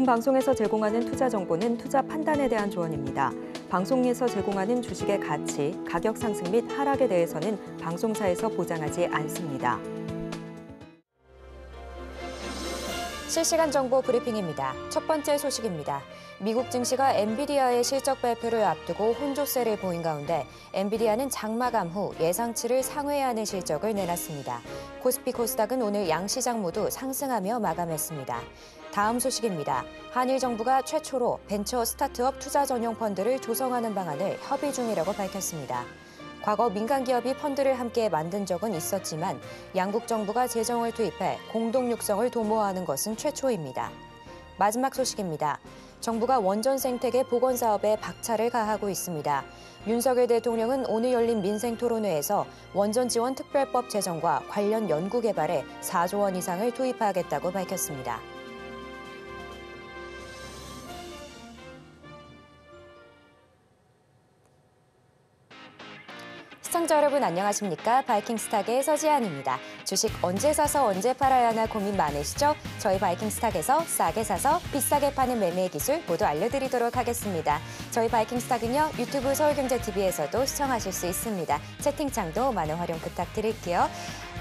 본 방송에서 제공하는 투자 정보는 투자 판단에 대한 조언입니다. 방송에서 제공하는 주식의 가치, 가격 상승 및 하락에 대해서는 방송사에서 보장하지 않습니다. 실시간 정보 브리핑입니다. 첫 번째 소식입니다. 미국 증시가 엔비디아의 실적 발표를 앞두고 혼조세를 보인 가운데 엔비디아는 장마감 후 예상치를 상회하는 실적을 내놨습니다. 코스피 코스닥은 오늘 양시장 모두 상승하며 마감했습니다. 다음 소식입니다. 한일 정부가 최초로 벤처 스타트업 투자 전용 펀드를 조성하는 방안을 협의 중이라고 밝혔습니다. 과거 민간 기업이 펀드를 함께 만든 적은 있었지만 양국 정부가 재정을 투입해 공동 육성을 도모하는 것은 최초입니다. 마지막 소식입니다. 정부가 원전 생태계 복원 사업에 박차를 가하고 있습니다. 윤석열 대통령은 오늘 열린 민생 토론회에서 원전 지원 특별법 제정과 관련 연구 개발에 4조 원 이상을 투입하겠다고 밝혔습니다. 시청자 여러분 안녕하십니까? 바이킹스탁의 서지안입니다. 주식 언제 사서 언제 팔아야 하나 고민 많으시죠? 저희 바이킹스탁에서 싸게 사서 비싸게 파는 매매 기술 모두 알려드리도록 하겠습니다. 저희 바이킹스탁은요 유튜브 서울경제TV에서도 시청하실 수 있습니다. 채팅창도 많은 활용 부탁드릴게요.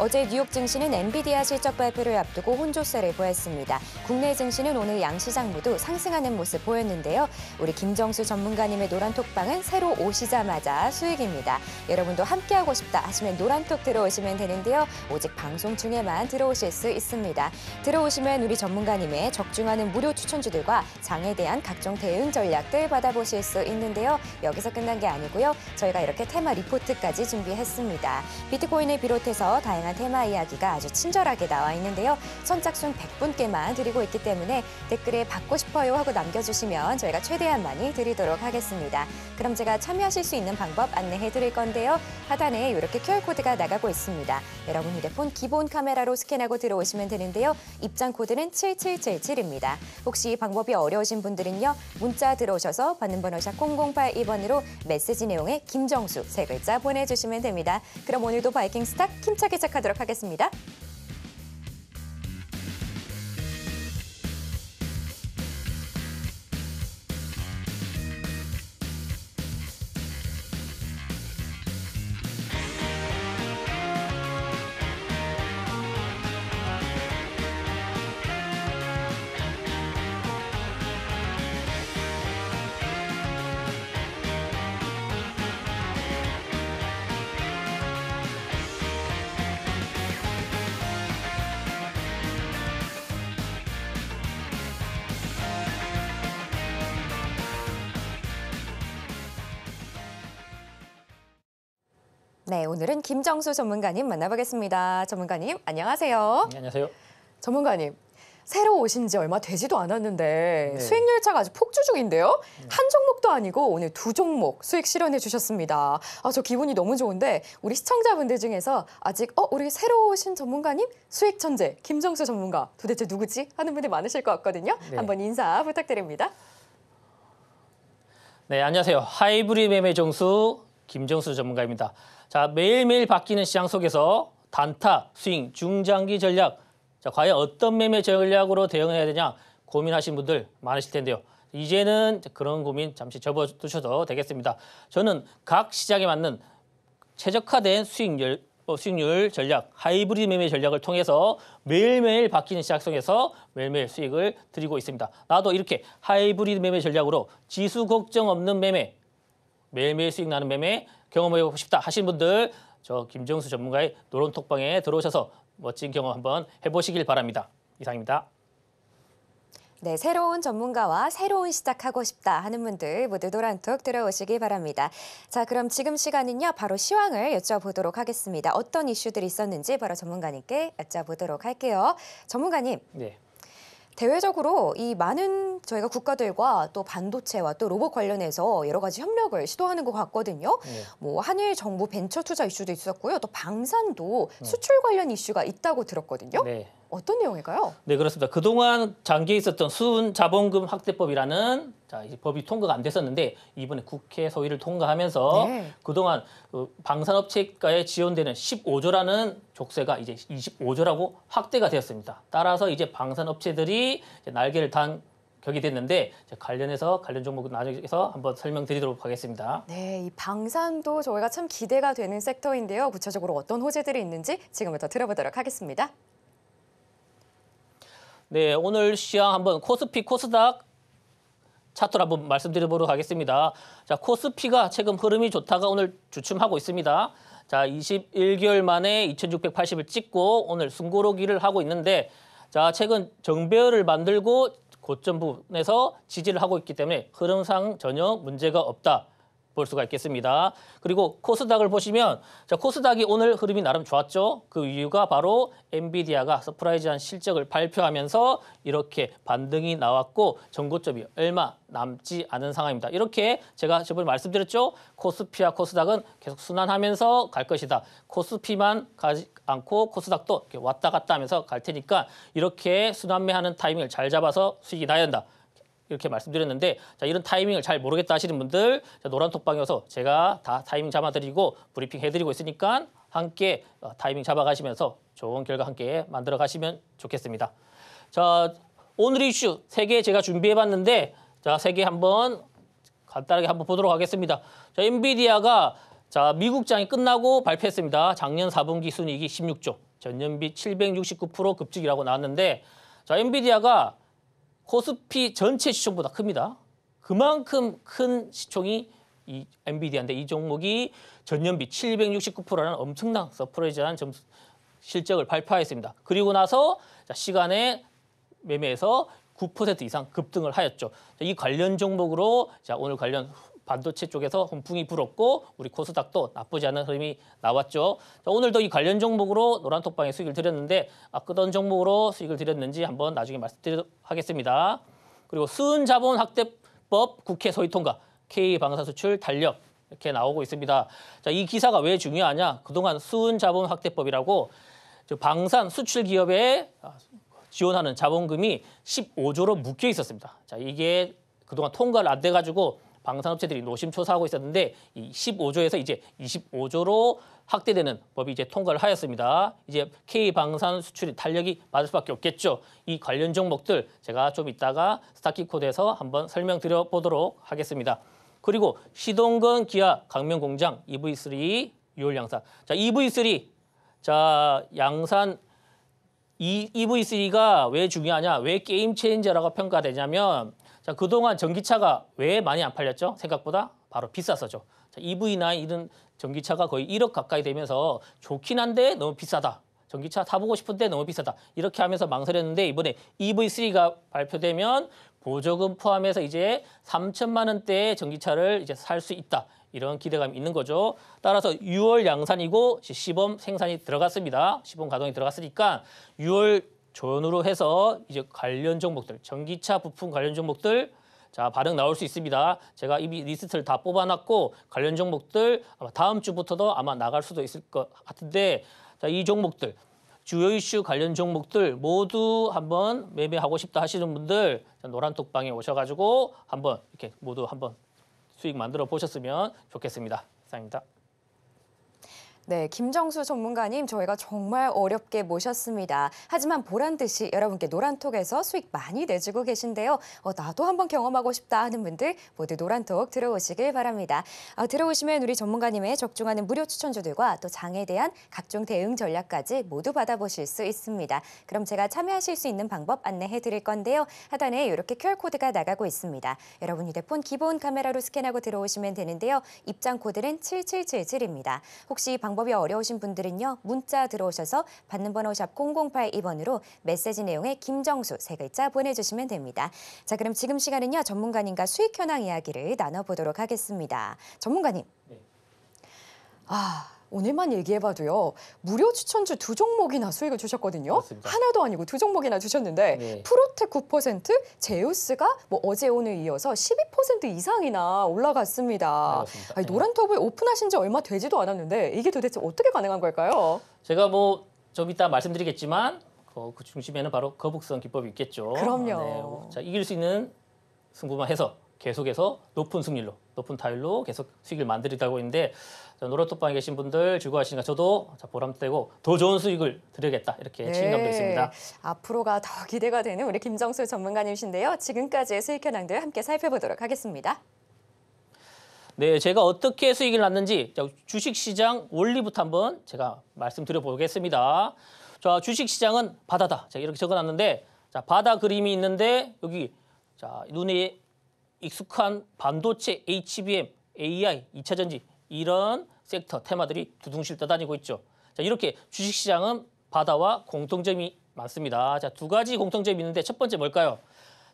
어제 뉴욕 증시는 엔비디아 실적 발표를 앞두고 혼조세를 보였습니다. 국내 증시는 오늘 양시장 모두 상승하는 모습 보였는데요. 우리 김정수 전문가님의 노란 톡방은 새로 오시자마자 수익입니다. 여러분도 함께하고 싶다 하시면 노란톡 들어오시면 되는데요. 오직 방송 중에만 들어오실 수 있습니다. 들어오시면 우리 전문가님의 적중하는 무료 추천주들과 장에 대한 각종 대응 전략들 받아보실 수 있는데요. 여기서 끝난 게 아니고요. 저희가 이렇게 테마 리포트까지 준비했습니다. 비트코인을 비롯해서 다양한 테마 이야기가 아주 친절하게 나와 있는데요. 선착순 100분께만 드리고 있기 때문에 댓글에 받고 싶어요 하고 남겨주시면 저희가 최대한 많이 드리도록 하겠습니다. 그럼 제가 참여하실 수 있는 방법 안내해 드릴 건데요. 하단에 이렇게 QR코드가 나가고 있습니다. 여러분 휴대폰 기본 카메라로 스캔하고 들어오시면 되는데요. 입장 코드는 7777입니다. 혹시 방법이 어려우신 분들은요. 문자 들어오셔서 받는 번호 샵 0082번으로 메시지 내용에 김정수 세 글자 보내주시면 됩니다. 그럼 오늘도 바이킹 스타 힘차게 시작하도록 하겠습니다. 네, 오늘은 김정수 전문가님 만나보겠습니다. 전문가님, 안녕하세요. 네, 안녕하세요. 전문가님, 새로 오신 지 얼마 되지도 않았는데 네. 수익 열차가 아주 폭주 중인데요. 네. 한 종목도 아니고 오늘 두 종목 수익 실현해 주셨습니다. 아, 저 기분이 너무 좋은데 우리 시청자분들 중에서 아직 어 우리 새로 오신 전문가님 수익 천재 김정수 전문가 도대체 누구지 하는 분들 많으실 것 같거든요. 네. 한번 인사 부탁드립니다. 네, 안녕하세요. 하이브리 매매 정수 김정수 전문가입니다. 자, 매일매일 바뀌는 시장 속에서 단타, 스윙, 중장기 전략, 자, 과연 어떤 매매 전략으로 대응해야 되냐 고민하신 분들 많으실 텐데요. 이제는 그런 고민 잠시 접어두셔도 되겠습니다. 저는 각 시장에 맞는 최적화된 수익률, 어, 수익률 전략, 하이브리드 매매 전략을 통해서 매일매일 바뀌는 시장 속에서 매일매일 수익을 드리고 있습니다. 나도 이렇게 하이브리드 매매 전략으로 지수 걱정 없는 매매, 매일매일 수익 나는 매매, 경험해보고 싶다 하신 분들 저 김정수 전문가의 노론톡방에 들어오셔서 멋진 경험 한번 해보시길 바랍니다. 이상입니다. 네, 새로운 전문가와 새로운 시작하고 싶다 하는 분들 모두 노란톡 들어오시기 바랍니다. 자, 그럼 지금 시간은요, 바로 시황을 여쭤보도록 하겠습니다. 어떤 이슈들이 있었는지 바로 전문가님께 여쭤보도록 할게요. 전문가님. 네. 대외적으로 이 많은 저희가 국가들과 또 반도체와 또 로봇 관련해서 여러 가지 협력을 시도하는 것 같거든요. 네. 뭐 한일 정부 벤처 투자 이슈도 있었고요. 또 방산도 네. 수출 관련 이슈가 있다고 들었거든요. 네. 어떤 내용일까요? 네, 그렇습니다. 그동안 장기에 있었던 수 자본금 확대법이라는 자, 이 법이 통과가 안 됐었는데 이번에 국회 소위를 통과하면서 네. 그동안 그 방산업체가에 지원되는 15조라는 족쇄가 이제 25조라고 확대가 되었습니다. 따라서 이제 방산업체들이 이제 날개를 단 격이 됐는데 관련해서 관련 종목은 나중에서 한번 설명드리도록 하겠습니다. 네, 이 방산도 저희가 참 기대가 되는 섹터인데요. 구체적으로 어떤 호재들이 있는지 지금부터 들어보도록 하겠습니다. 네, 오늘 시황 한번 코스피 코스닥 차트를 한번 말씀드려보도록 하겠습니다. 자, 코스피가 최근 흐름이 좋다가 오늘 주춤하고 있습니다. 자, 21개월 만에 2680을 찍고 오늘 숨고르기를 하고 있는데 자, 최근 정배열을 만들고 고점 부분에서 지지를 하고 있기 때문에 흐름상 전혀 문제가 없다. 볼 수가 있겠습니다. 그리고 코스닥을 보시면 자, 코스닥이 오늘 흐름이 나름 좋았죠. 그 이유가 바로 엔비디아가 서프라이즈한 실적을 발표하면서 이렇게 반등이 나왔고 전고점이 얼마 남지 않은 상황입니다. 이렇게 제가 저번에 말씀드렸죠. 코스피와 코스닥은 계속 순환하면서 갈 것이다. 코스피만 가지 않고 코스닥도 왔다 갔다 하면서 갈 테니까 이렇게 순환매하는 타이밍을 잘 잡아서 수익이 나야 한다. 이렇게 말씀드렸는데 자, 이런 타이밍을 잘 모르겠다 하시는 분들 자, 노란톡방에서 제가 다 타이밍 잡아드리고 브리핑 해드리고 있으니까 함께 어, 타이밍 잡아가시면서 좋은 결과 함께 만들어 가시면 좋겠습니다. 자 오늘 이슈 세 개 제가 준비해봤는데 자 세 개 한번 간단하게 한번 보도록 하겠습니다. 자 엔비디아가 자 미국장이 끝나고 발표했습니다. 작년 4분기 순이익이 16조, 전년비 769% 급증이라고 나왔는데 자 엔비디아가 코스피 전체 시총보다 큽니다. 그만큼 큰 시총이 이 엔비디아인데 이 종목이 전년비 769%라는 엄청난 서프라이즈한 점수 실적을 발표하였습니다. 그리고 나서 시간에 매매해서 9% 이상 급등을 하였죠. 이 관련 종목으로 자 오늘 관련 반도체 쪽에서 훈풍이 불었고 우리 코스닥도 나쁘지 않은 흐름이 나왔죠. 자, 오늘도 이 관련 종목으로 노란톡방에 수익을 드렸는데 아, 끄던 종목으로 수익을 드렸는지 한번 나중에 말씀드리겠습니다. 도록하 그리고 수은자본확대법 국회 소위 통과, K방사수출 달력 이렇게 나오고 있습니다. 자, 이 기사가 왜 중요하냐? 그동안 수은자본확대법이라고 방산 수출 기업에 아, 지원하는 자본금이 15조로 묶여 있었습니다. 자, 이게 그동안 통과를 안 돼가지고 방산업체들이 노심초사하고 있었는데 이 15조에서 이제 25조로 확대되는 법이 이제 통과를 하였습니다. 이제 K방산 수출이 탄력이 받을 수밖에 없겠죠. 이 관련 종목들 제가 좀 이따가 스타키 코드에서 한번 설명드려 보도록 하겠습니다. 그리고 시동건 기아 강명공장 EV3 유월 양산. 자, EV3 자, 양산 이 EV3가 왜 중요하냐? 왜 게임 체인저라고 평가되냐면 자, 그동안 전기차가 왜 많이 안 팔렸죠? 생각보다 바로 비쌌었죠. 자, e v 나 이런 전기차가 거의 1억 가까이 되면서 좋긴 한데 너무 비싸다. 전기차 타보고 싶은데 너무 비싸다. 이렇게 하면서 망설였는데 이번에 EV3가 발표되면 보조금 포함해서 이제 3천만 원대의 전기차를 이제 살 수 있다. 이런 기대감이 있는 거죠. 따라서 6월 양산이고 시범 생산이 들어갔습니다. 시범 가동이 들어갔으니까 6월 존으로 해서 이제 관련 종목들, 전기차 부품 관련 종목들 자 반응 나올 수 있습니다. 제가 이미 리스트를 다 뽑아놨고 관련 종목들 아마 다음 주부터도 아마 나갈 수도 있을 것 같은데 자, 이 종목들 주요 이슈 관련 종목들 모두 한번 매매하고 싶다 하시는 분들 노란톡방에 오셔가지고 한번 이렇게 모두 한번 수익 만들어 보셨으면 좋겠습니다. 이상입니다 네, 김정수 전문가님 저희가 정말 어렵게 모셨습니다. 하지만 보란 듯이 여러분께 노란톡에서 수익 많이 내주고 계신데요. 어, 나도 한번 경험하고 싶다 하는 분들 모두 노란톡 들어오시길 바랍니다. 어, 들어오시면 우리 전문가님의 적중하는 무료 추천주들과 또 장에 대한 각종 대응 전략까지 모두 받아보실 수 있습니다. 그럼 제가 참여하실 수 있는 방법 안내해 드릴 건데요. 하단에 이렇게 QR코드가 나가고 있습니다. 여러분 휴대폰 기본 카메라로 스캔하고 들어오시면 되는데요. 입장 코드는 7777입니다. 혹시 방법 방법이 어려우신 분들은요. 문자 들어오셔서 받는 번호 샵 0082번으로 메시지 내용에 김정수 세 글자 보내주시면 됩니다. 자 그럼 지금 시간은요. 전문가님과 수익 현황 이야기를 나눠보도록 하겠습니다. 전문가님. 네. 아... 오늘만 얘기해봐도요. 무료 추천주 두 종목이나 수익을 주셨거든요. 맞습니다. 하나도 아니고 두 종목이나 주셨는데 네. 프로텍 9%, 제우스가 뭐 어제 오늘 이어서 12% 이상이나 올라갔습니다. 네, 아니, 노란톱을 오픈하신 지 얼마 되지도 않았는데 이게 도대체 어떻게 가능한 걸까요? 제가 뭐좀 이따 말씀드리겠지만 그, 그 중심에는 바로 거북선 기법이 있겠죠. 그럼요. 네. 자, 이길 수 있는 승부만 해서 계속해서 높은 승률로 높은 타율로 계속 수익을 만들다고 했는데 노래톡방에 계신 분들 즐거워하시니까 저도 보람되고 더 좋은 수익을 드리겠다 이렇게 네. 책임감도 있습니다. 앞으로가 더 기대가 되는 우리 김정수 전문가님이신데요. 지금까지 수익 현황들 함께 살펴보도록 하겠습니다. 네, 제가 어떻게 수익을 났는지 주식시장 원리부터 한번 제가 말씀드려보겠습니다. 자, 주식시장은 바다다. 자, 이렇게 적어놨는데 자, 바다 그림이 있는데 여기 자, 눈에 익숙한 반도체, HBM, AI, 이차전지 이런 섹터, 테마들이 두둥실 떠다니고 있죠. 자, 이렇게 주식시장은 바다와 공통점이 많습니다. 자, 두 가지 공통점이 있는데 첫 번째 뭘까요?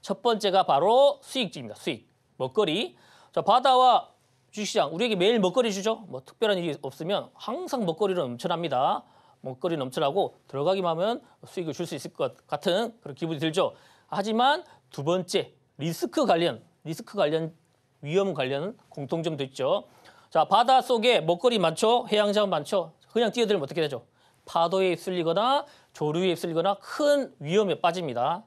첫 번째가 바로 수익입니다. 수익, 먹거리. 자, 바다와 주식시장, 우리에게 매일 먹거리 주죠. 뭐 특별한 일이 없으면 항상 먹거리를 넘쳐납니다. 먹거리 넘쳐나고 들어가기만 하면 수익을 줄 수 있을 것 같은 그런 기분이 들죠. 하지만 두 번째, 리스크 관련, 리스크 관련, 위험 관련 공통점도 있죠. 자, 바다 속에 먹거리 많죠? 해양자원 많죠? 그냥 뛰어들면 어떻게 되죠? 파도에 휩쓸리거나 조류에 휩쓸리거나 큰 위험에 빠집니다.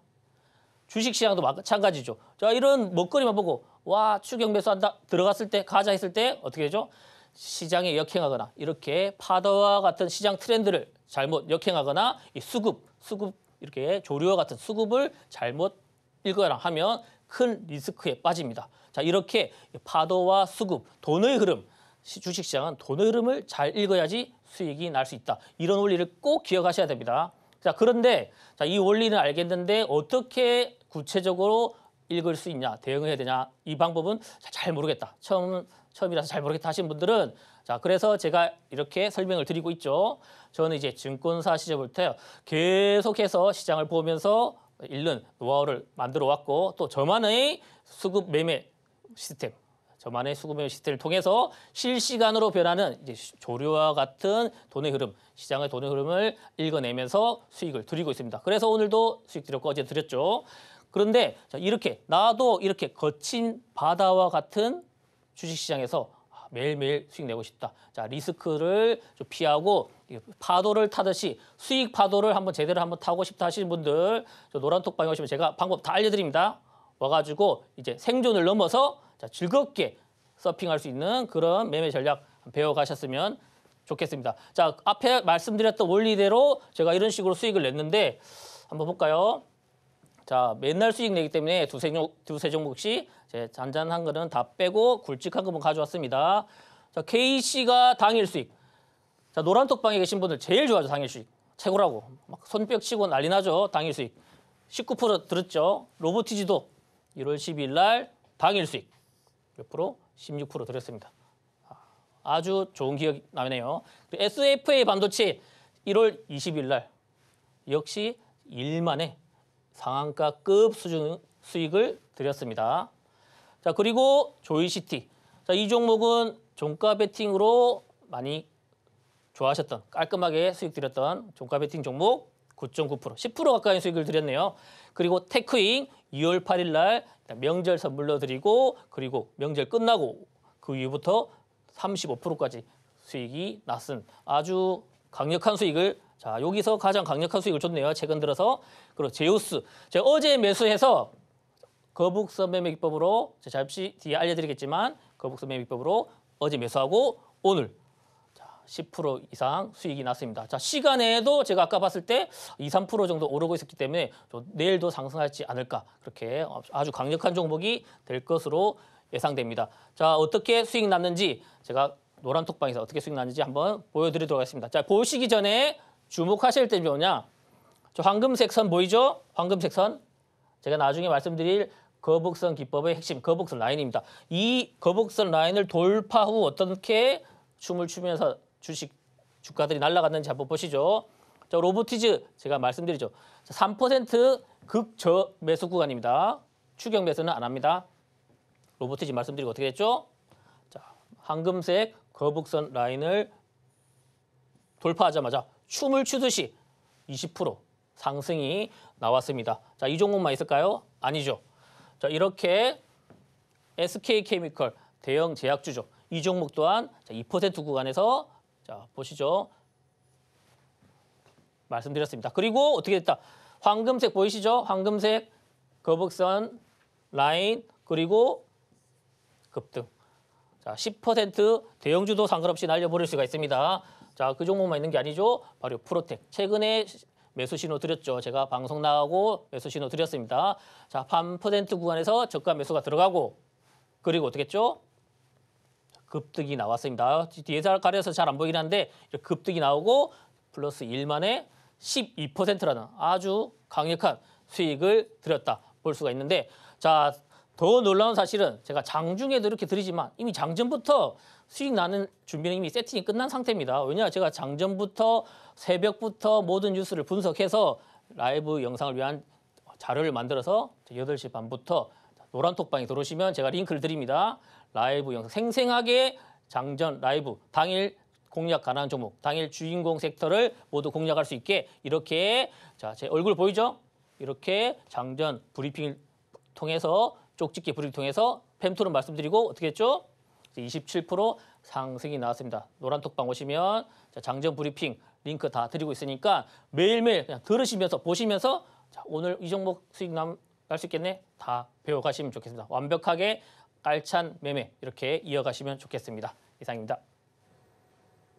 주식시장도 마찬가지죠. 자, 이런 먹거리만 보고 와, 추경 매수한다 들어갔을 때, 가자 했을 때 어떻게 되죠? 시장에 역행하거나 이렇게 파도와 같은 시장 트렌드를 잘못 역행하거나 이 수급, 수급 이렇게 조류와 같은 수급을 잘못 읽거나 하면 큰 리스크에 빠집니다. 자, 이렇게 파도와 수급, 돈의 흐름, 주식시장은 돈의 흐름을 잘 읽어야지 수익이 날 수 있다. 이런 원리를 꼭 기억하셔야 됩니다. 자 그런데 자, 이 원리는 알겠는데 어떻게 구체적으로 읽을 수 있냐, 대응해야 되냐 이 방법은 잘 모르겠다. 처음 처음이라서 잘 모르겠다 하신 분들은 자 그래서 제가 이렇게 설명을 드리고 있죠. 저는 이제 증권사 시절부터 계속해서 시장을 보면서 읽는 노하우를 만들어 왔고 또 저만의 수급 매매 시스템 저만의 수급의 시스템을 통해서 실시간으로 변하는 이제 조류와 같은 돈의 흐름, 시장의 돈의 흐름을 읽어내면서 수익을 드리고 있습니다. 그래서 오늘도 수익 드렸고 어제 드렸죠. 그런데 이렇게 나도 이렇게 거친 바다와 같은 주식시장에서 아, 매일매일 수익 내고 싶다. 자 리스크를 좀 피하고 파도를 타듯이 수익 파도를 한번 제대로 한번 타고 싶다 하시는 분들 노란톡방에 오시면 제가 방법 다 알려드립니다. 와가지고 이제 생존을 넘어서 자, 즐겁게 서핑할 수 있는 그런 매매 전략 배워가셨으면 좋겠습니다. 자, 앞에 말씀드렸던 원리대로 제가 이런 식으로 수익을 냈는데 한번 볼까요? 자, 맨날 수익 내기 때문에 두세, 두세 종목씩 잔잔한 거는 다 빼고 굵직한 거만 가져왔습니다. 자, KC가 당일 수익. 자, 노란 톡방에 계신 분들 제일 좋아하죠, 당일 수익. 최고라고. 막 손뼉 치고 난리 나죠, 당일 수익. 19% 들었죠. 로보티지도 1월 12일 날 당일 수익. 몇 프로? 16% 드렸습니다. 아, 아주 좋은 기억이 나네요. 그 SFA 반도체 1월 20일 날 역시 1만에 상한가급 수준 수익을 드렸습니다. 자 그리고 조이시티 자, 이 종목은 종가 베팅으로 많이 좋아하셨던 깔끔하게 수익 드렸던 종가 베팅 종목 9.9% 10% 가까이 수익을 드렸네요. 그리고 테크잉 2월 8일 날 명절 선물로 드리고 그리고 명절 끝나고 그 이후부터 35%까지 수익이 났은 아주 강력한 수익을 자 여기서 가장 강력한 수익을 줬네요. 최근 들어서 그리고 제우스 제가 어제 매수해서 거북선 매매 기법으로 제가 잠시 뒤에 알려드리겠지만 거북선 매매 기법으로 어제 매수하고 오늘 10% 이상 수익이 났습니다. 자, 시간에도 제가 아까 봤을 때 2, 3% 정도 오르고 있었기 때문에 내일도 상승하지 않을까 그렇게 아주 강력한 종목이 될 것으로 예상됩니다. 자, 어떻게 수익 났는지 제가 노란톡방에서 어떻게 수익 났는지 한번 보여드리도록 하겠습니다. 자, 보시기 전에 주목하실 때 뭐냐? 저 황금색 선 보이죠? 황금색 선. 제가 나중에 말씀드릴 거북선 기법의 핵심, 거북선 라인입니다. 이 거북선 라인을 돌파 후 어떻게 춤을 추면서 주식 주가들이 날라갔는지 한번 보시죠. 자, 로보티즈 제가 말씀드리죠. 3%극저 매수 구간입니다. 추격 매수는 안 합니다. 로보티즈 말씀드리고 어떻게 됐죠? 자, 황금색 거북선 라인을 돌파하자마자 춤을 추듯이 20% 상승이 나왔습니다. 자, 이 종목만 있을까요? 아니죠. 자, 이렇게 SK케미컬 대형 제약주죠. 이 종목 또한 2% 구간에서 자, 보시죠. 말씀드렸습니다. 그리고 어떻게 됐다? 황금색 보이시죠? 황금색 거북선 라인 그리고 급등. 자, 10% 대형주도 상관없이 날려버릴 수가 있습니다. 자, 그 종목만 있는 게 아니죠. 바로 프로텍. 최근에 매수 신호 드렸죠. 제가 방송 나가고 매수 신호 드렸습니다. 자, 3% 구간에서 저가 매수가 들어가고 그리고 어떻게 죠 급등이 나왔습니다. 뒤에 잘 가려서 잘 안 보이긴 한데 급등이 나오고 플러스 1만에 12%라는 아주 강력한 수익을 드렸다 볼 수가 있는데 자 더 놀라운 사실은 제가 장중에도 이렇게 드리지만 이미 장전부터 수익 나는 준비는 이미 세팅이 끝난 상태입니다. 왜냐 제가 장전부터 새벽부터 모든 뉴스를 분석해서 라이브 영상을 위한 자료를 만들어서 8시 반부터 노란톡방에 들어오시면 제가 링크를 드립니다. 라이브 영상 생생하게 장전 라이브 당일 공략 가능한 종목 당일 주인공 섹터를 모두 공략할 수 있게 이렇게 자 제 얼굴 보이죠? 이렇게 장전 브리핑을 통해서 쪽집게 브리핑 통해서 팸토론 말씀드리고 어떻게 했죠? 27% 상승이 나왔습니다. 노란톡방 오시면 자, 장전 브리핑 링크 다 드리고 있으니까 매일매일 그냥 들으시면서 보시면서 자, 오늘 이 종목 수익 남, 날수 있겠네? 다 배워가시면 좋겠습니다. 완벽하게 알찬 매매 이렇게 이어가시면 좋겠습니다. 이상입니다.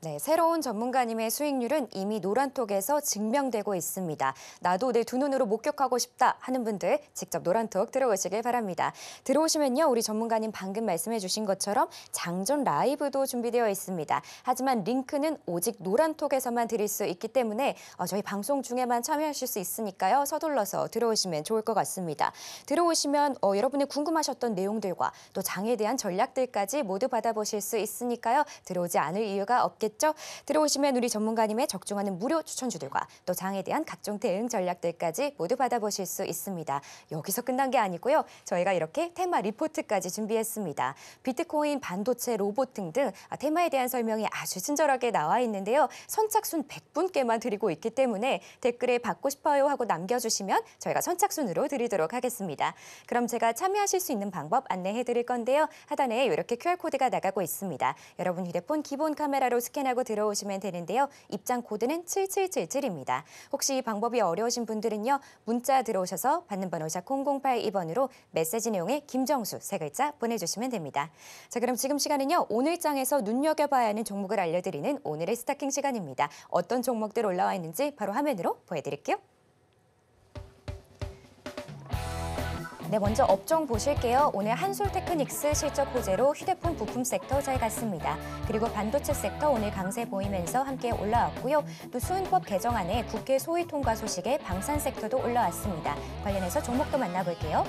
네, 새로운 전문가님의 수익률은 이미 노란톡에서 증명되고 있습니다. 나도 내 두 눈으로 목격하고 싶다 하는 분들 직접 노란톡 들어오시길 바랍니다. 들어오시면요, 우리 전문가님 방금 말씀해 주신 것처럼 장전 라이브도 준비되어 있습니다. 하지만 링크는 오직 노란톡에서만 드릴 수 있기 때문에 어, 저희 방송 중에만 참여하실 수 있으니까요, 서둘러서 들어오시면 좋을 것 같습니다. 들어오시면 어, 여러분이 궁금하셨던 내용들과 또 장에 대한 전략들까지 모두 받아보실 수 있으니까요, 들어오지 않을 이유가 없겠 되겠죠? 들어오시면 우리 전문가님의 적중하는 무료 추천주들과 또 장에 대한 각종 대응 전략들까지 모두 받아보실 수 있습니다. 여기서 끝난 게 아니고요. 저희가 이렇게 테마 리포트까지 준비했습니다. 비트코인, 반도체, 로봇 등등 아, 테마에 대한 설명이 아주 친절하게 나와 있는데요. 선착순 100분께만 드리고 있기 때문에 댓글에 받고 싶어요 하고 남겨주시면 저희가 선착순으로 드리도록 하겠습니다. 그럼 제가 참여하실 수 있는 방법 안내해 드릴 건데요. 하단에 이렇게 QR코드가 나가고 있습니다. 여러분 휴대폰 기본 카메라로 스캔 스캔하고 들어오시면 되는데요. 입장 코드는 7777입니다. 혹시 방법이 어려우신 분들은요. 문자 들어오셔서 받는 번호 샵 0082번으로 메시지 내용에 김정수 세 글자 보내주시면 됩니다. 자 그럼 지금 시간은요. 오늘 장에서 눈여겨봐야 하는 종목을 알려드리는 오늘의 스타킹 시간입니다. 어떤 종목들 올라와 있는지 바로 화면으로 보여드릴게요. 네, 먼저 업종 보실게요. 오늘 한솔 테크닉스 실적 호재로 휴대폰 부품 섹터 잘 갔습니다. 그리고 반도체 섹터 오늘 강세 보이면서 함께 올라왔고요. 또 수은법 개정안에 국회 소위 통과 소식에 방산 섹터도 올라왔습니다. 관련해서 종목도 만나볼게요.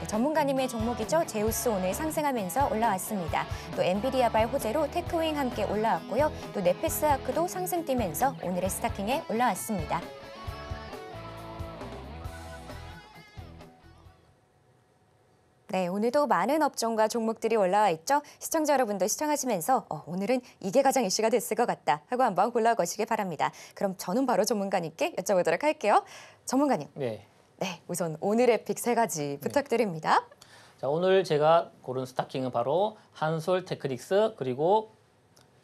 네, 전문가님의 종목이죠. 제우스 오늘 상승하면서 올라왔습니다. 또 엔비디아발 호재로 테크윙 함께 올라왔고요. 또 네페스아크도 상승 뛰면서 오늘의 스타킹에 올라왔습니다. 네, 오늘도 많은 업종과 종목들이 올라와 있죠. 시청자 여러분도 시청하시면서 어, 오늘은 이게 가장 이슈가 됐을 것 같다 하고 한번 골라보시길 바랍니다. 그럼 저는 바로 전문가님께 여쭤보도록 할게요. 전문가님. 네. 네, 우선 오늘의 픽 세 가지 네. 부탁드립니다. 네. 자, 오늘 제가 고른 스타킹은 바로 한솔 테크닉스 그리고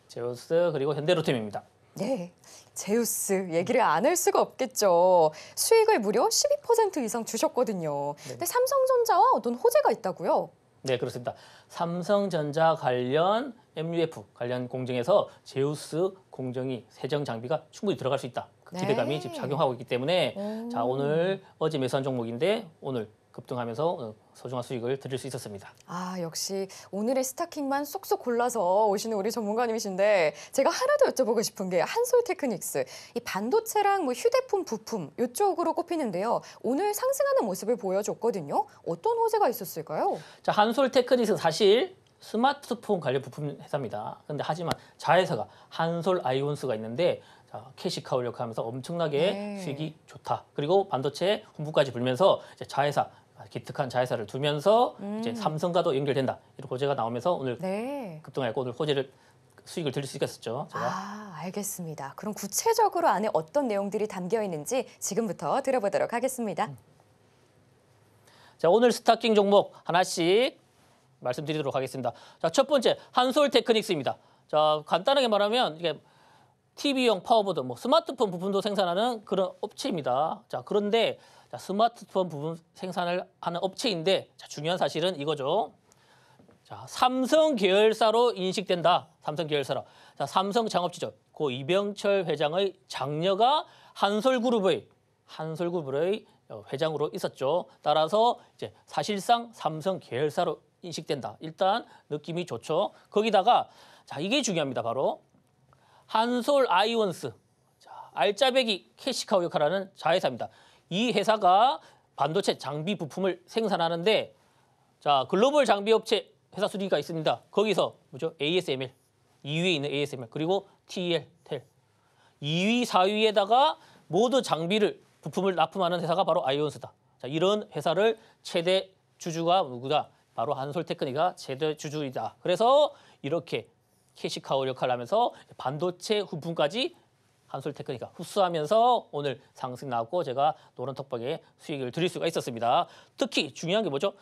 제우스 그리고 현대로템입니다. 네, 제우스 얘기를 안 할 수가 없겠죠. 수익을 무려 12% 이상 주셨거든요. 네. 근데 삼성전자와 어떤 호재가 있다고요? 네, 그렇습니다. 삼성전자 관련 MUF 관련 공정에서 제우스 공정이 세정 장비가 충분히 들어갈 수 있다. 그 기대감이 네. 지금 작용하고 있기 때문에 자 오늘 어제 매수한 종목인데 오늘 급등하면서 어, 소중한 수익을 드릴 수 있었습니다. 아 역시 오늘의 스타킹만 쏙쏙 골라서 오시는 우리 전문가님이신데 제가 하나 더 여쭤보고 싶은 게 한솔 테크닉스 이 반도체랑 뭐 휴대폰 부품 이쪽으로 꼽히는데요. 오늘 상승하는 모습을 보여줬거든요. 어떤 호재가 있었을까요? 자 한솔 테크닉스 사실 스마트폰 관련 부품 회사입니다. 근데 하지만 자회사가 한솔 아이온스가 있는데 캐시카우 역할하면서 엄청나게 네. 수익이 좋다. 그리고 반도체 홍보까지 불면서 자회사 기특한 자회사를 두면서 음. 이제 삼성과도 연결된다 이런 호재가 나오면서 오늘 네. 급등하고 오늘 호재를 수익을 들릴 수 있었죠. 제가. 아, 알겠습니다. 그럼 구체적으로 안에 어떤 내용들이 담겨 있는지 지금부터 들어보도록 하겠습니다. 음. 자, 오늘 스타킹 종목 하나씩 말씀드리도록 하겠습니다. 자, 첫 번째 한솔 테크닉스입니다. 자, 간단하게 말하면 이게 TV용 파워보드, 뭐 스마트폰 부품도 생산하는 그런 업체입니다. 자, 그런데 자, 스마트폰 부품 생산을 하는 업체인데 자, 중요한 사실은 이거죠. 자, 삼성 계열사로 인식된다. 삼성 계열사로. 자, 삼성 창업지점 고 이병철 회장의 장녀가 한솔그룹의 한솔그룹의 어, 회장으로 있었죠. 따라서 이제 사실상 삼성 계열사로 인식된다. 일단 느낌이 좋죠. 거기다가 자 이게 중요합니다. 바로 한솔 아이원스 자, 알짜배기 캐시카우 역할하는 자회사입니다. 이 회사가 반도체 장비 부품을 생산하는데 자 글로벌 장비 업체 회사 수리가 있습니다. 거기서 뭐죠? ASML 2위에 있는 ASML 그리고 TEL, 텔 2위, 4위에다가 모두 장비를 부품을 납품하는 회사가 바로 아이온스다. 자 이런 회사를 최대 주주가 누구다? 바로 한솔테크니가 최대 주주이다. 그래서 이렇게 캐시카우 역할을 하면서 반도체 부품까지 한솔테크니까 흡수하면서 오늘 상승 나왔고 제가 노란 턱박에 수익을 드릴 수가 있었습니다. 특히 중요한 게 뭐죠?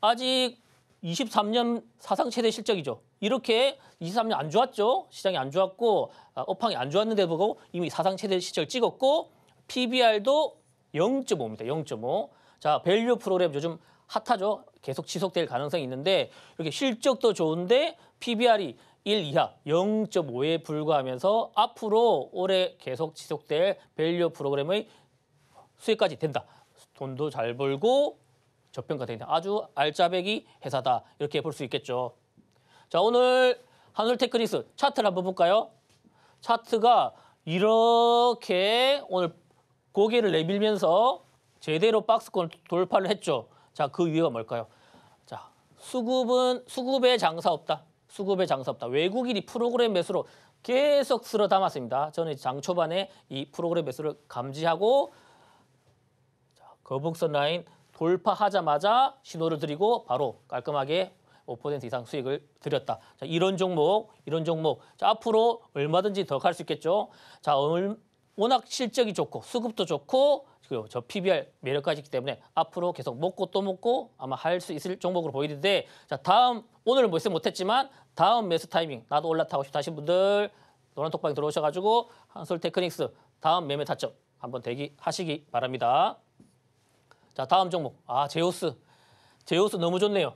아직 23년 사상 최대 실적이죠. 이렇게 23년 안 좋았죠. 시장이 안 좋았고 아, 업황이 안 좋았는데 보고 이미 사상 최대 실적을 찍었고 PBR도 0.5입니다. 0.5. 자, 밸류 프로그램 요즘 핫하죠. 계속 지속될 가능성이 있는데 이렇게 실적도 좋은데 PBR이 1 이하 0.5에 불과하면서 앞으로 올해 계속 지속될 밸류 프로그램의 수익까지 된다. 돈도 잘 벌고 저평가된다. 아주 알짜배기 회사다. 이렇게 볼 수 있겠죠. 자, 오늘 한솔테크니스 차트를 한번 볼까요? 차트가 이렇게 오늘 고개를 내밀면서 제대로 박스권 을 돌파를 했죠. 자, 그 이유가 뭘까요? 자, 수급은 수급에 장사 없다. 수급에 장사 없다. 외국인이 프로그램 매수로 계속 쓸어 담았습니다. 저는 장 초반에 이 프로그램 매수를 감지하고 거북선 라인 돌파하자마자 신호를 드리고 바로 깔끔하게 5% 이상 수익을 드렸다. 자, 이런 종목, 이런 종목. 자, 앞으로 얼마든지 더 갈 수 있겠죠. 자, 워낙 실적이 좋고 수급도 좋고 그저 PBR 매력까지기 있 때문에 앞으로 계속 먹고 또 먹고 아마 할 수 있을 종목으로 보이는데 자 다음 오늘은 뭐있 못했지만 다음 매수 타이밍 나도 올라타고 싶다 하신 분들 노란 톡방에 들어오셔가지고 한솔 테크닉스 다음 매매 타점 한번 대기하시기 바랍니다. 자 다음 종목 아제우스제우스 너무 좋네요.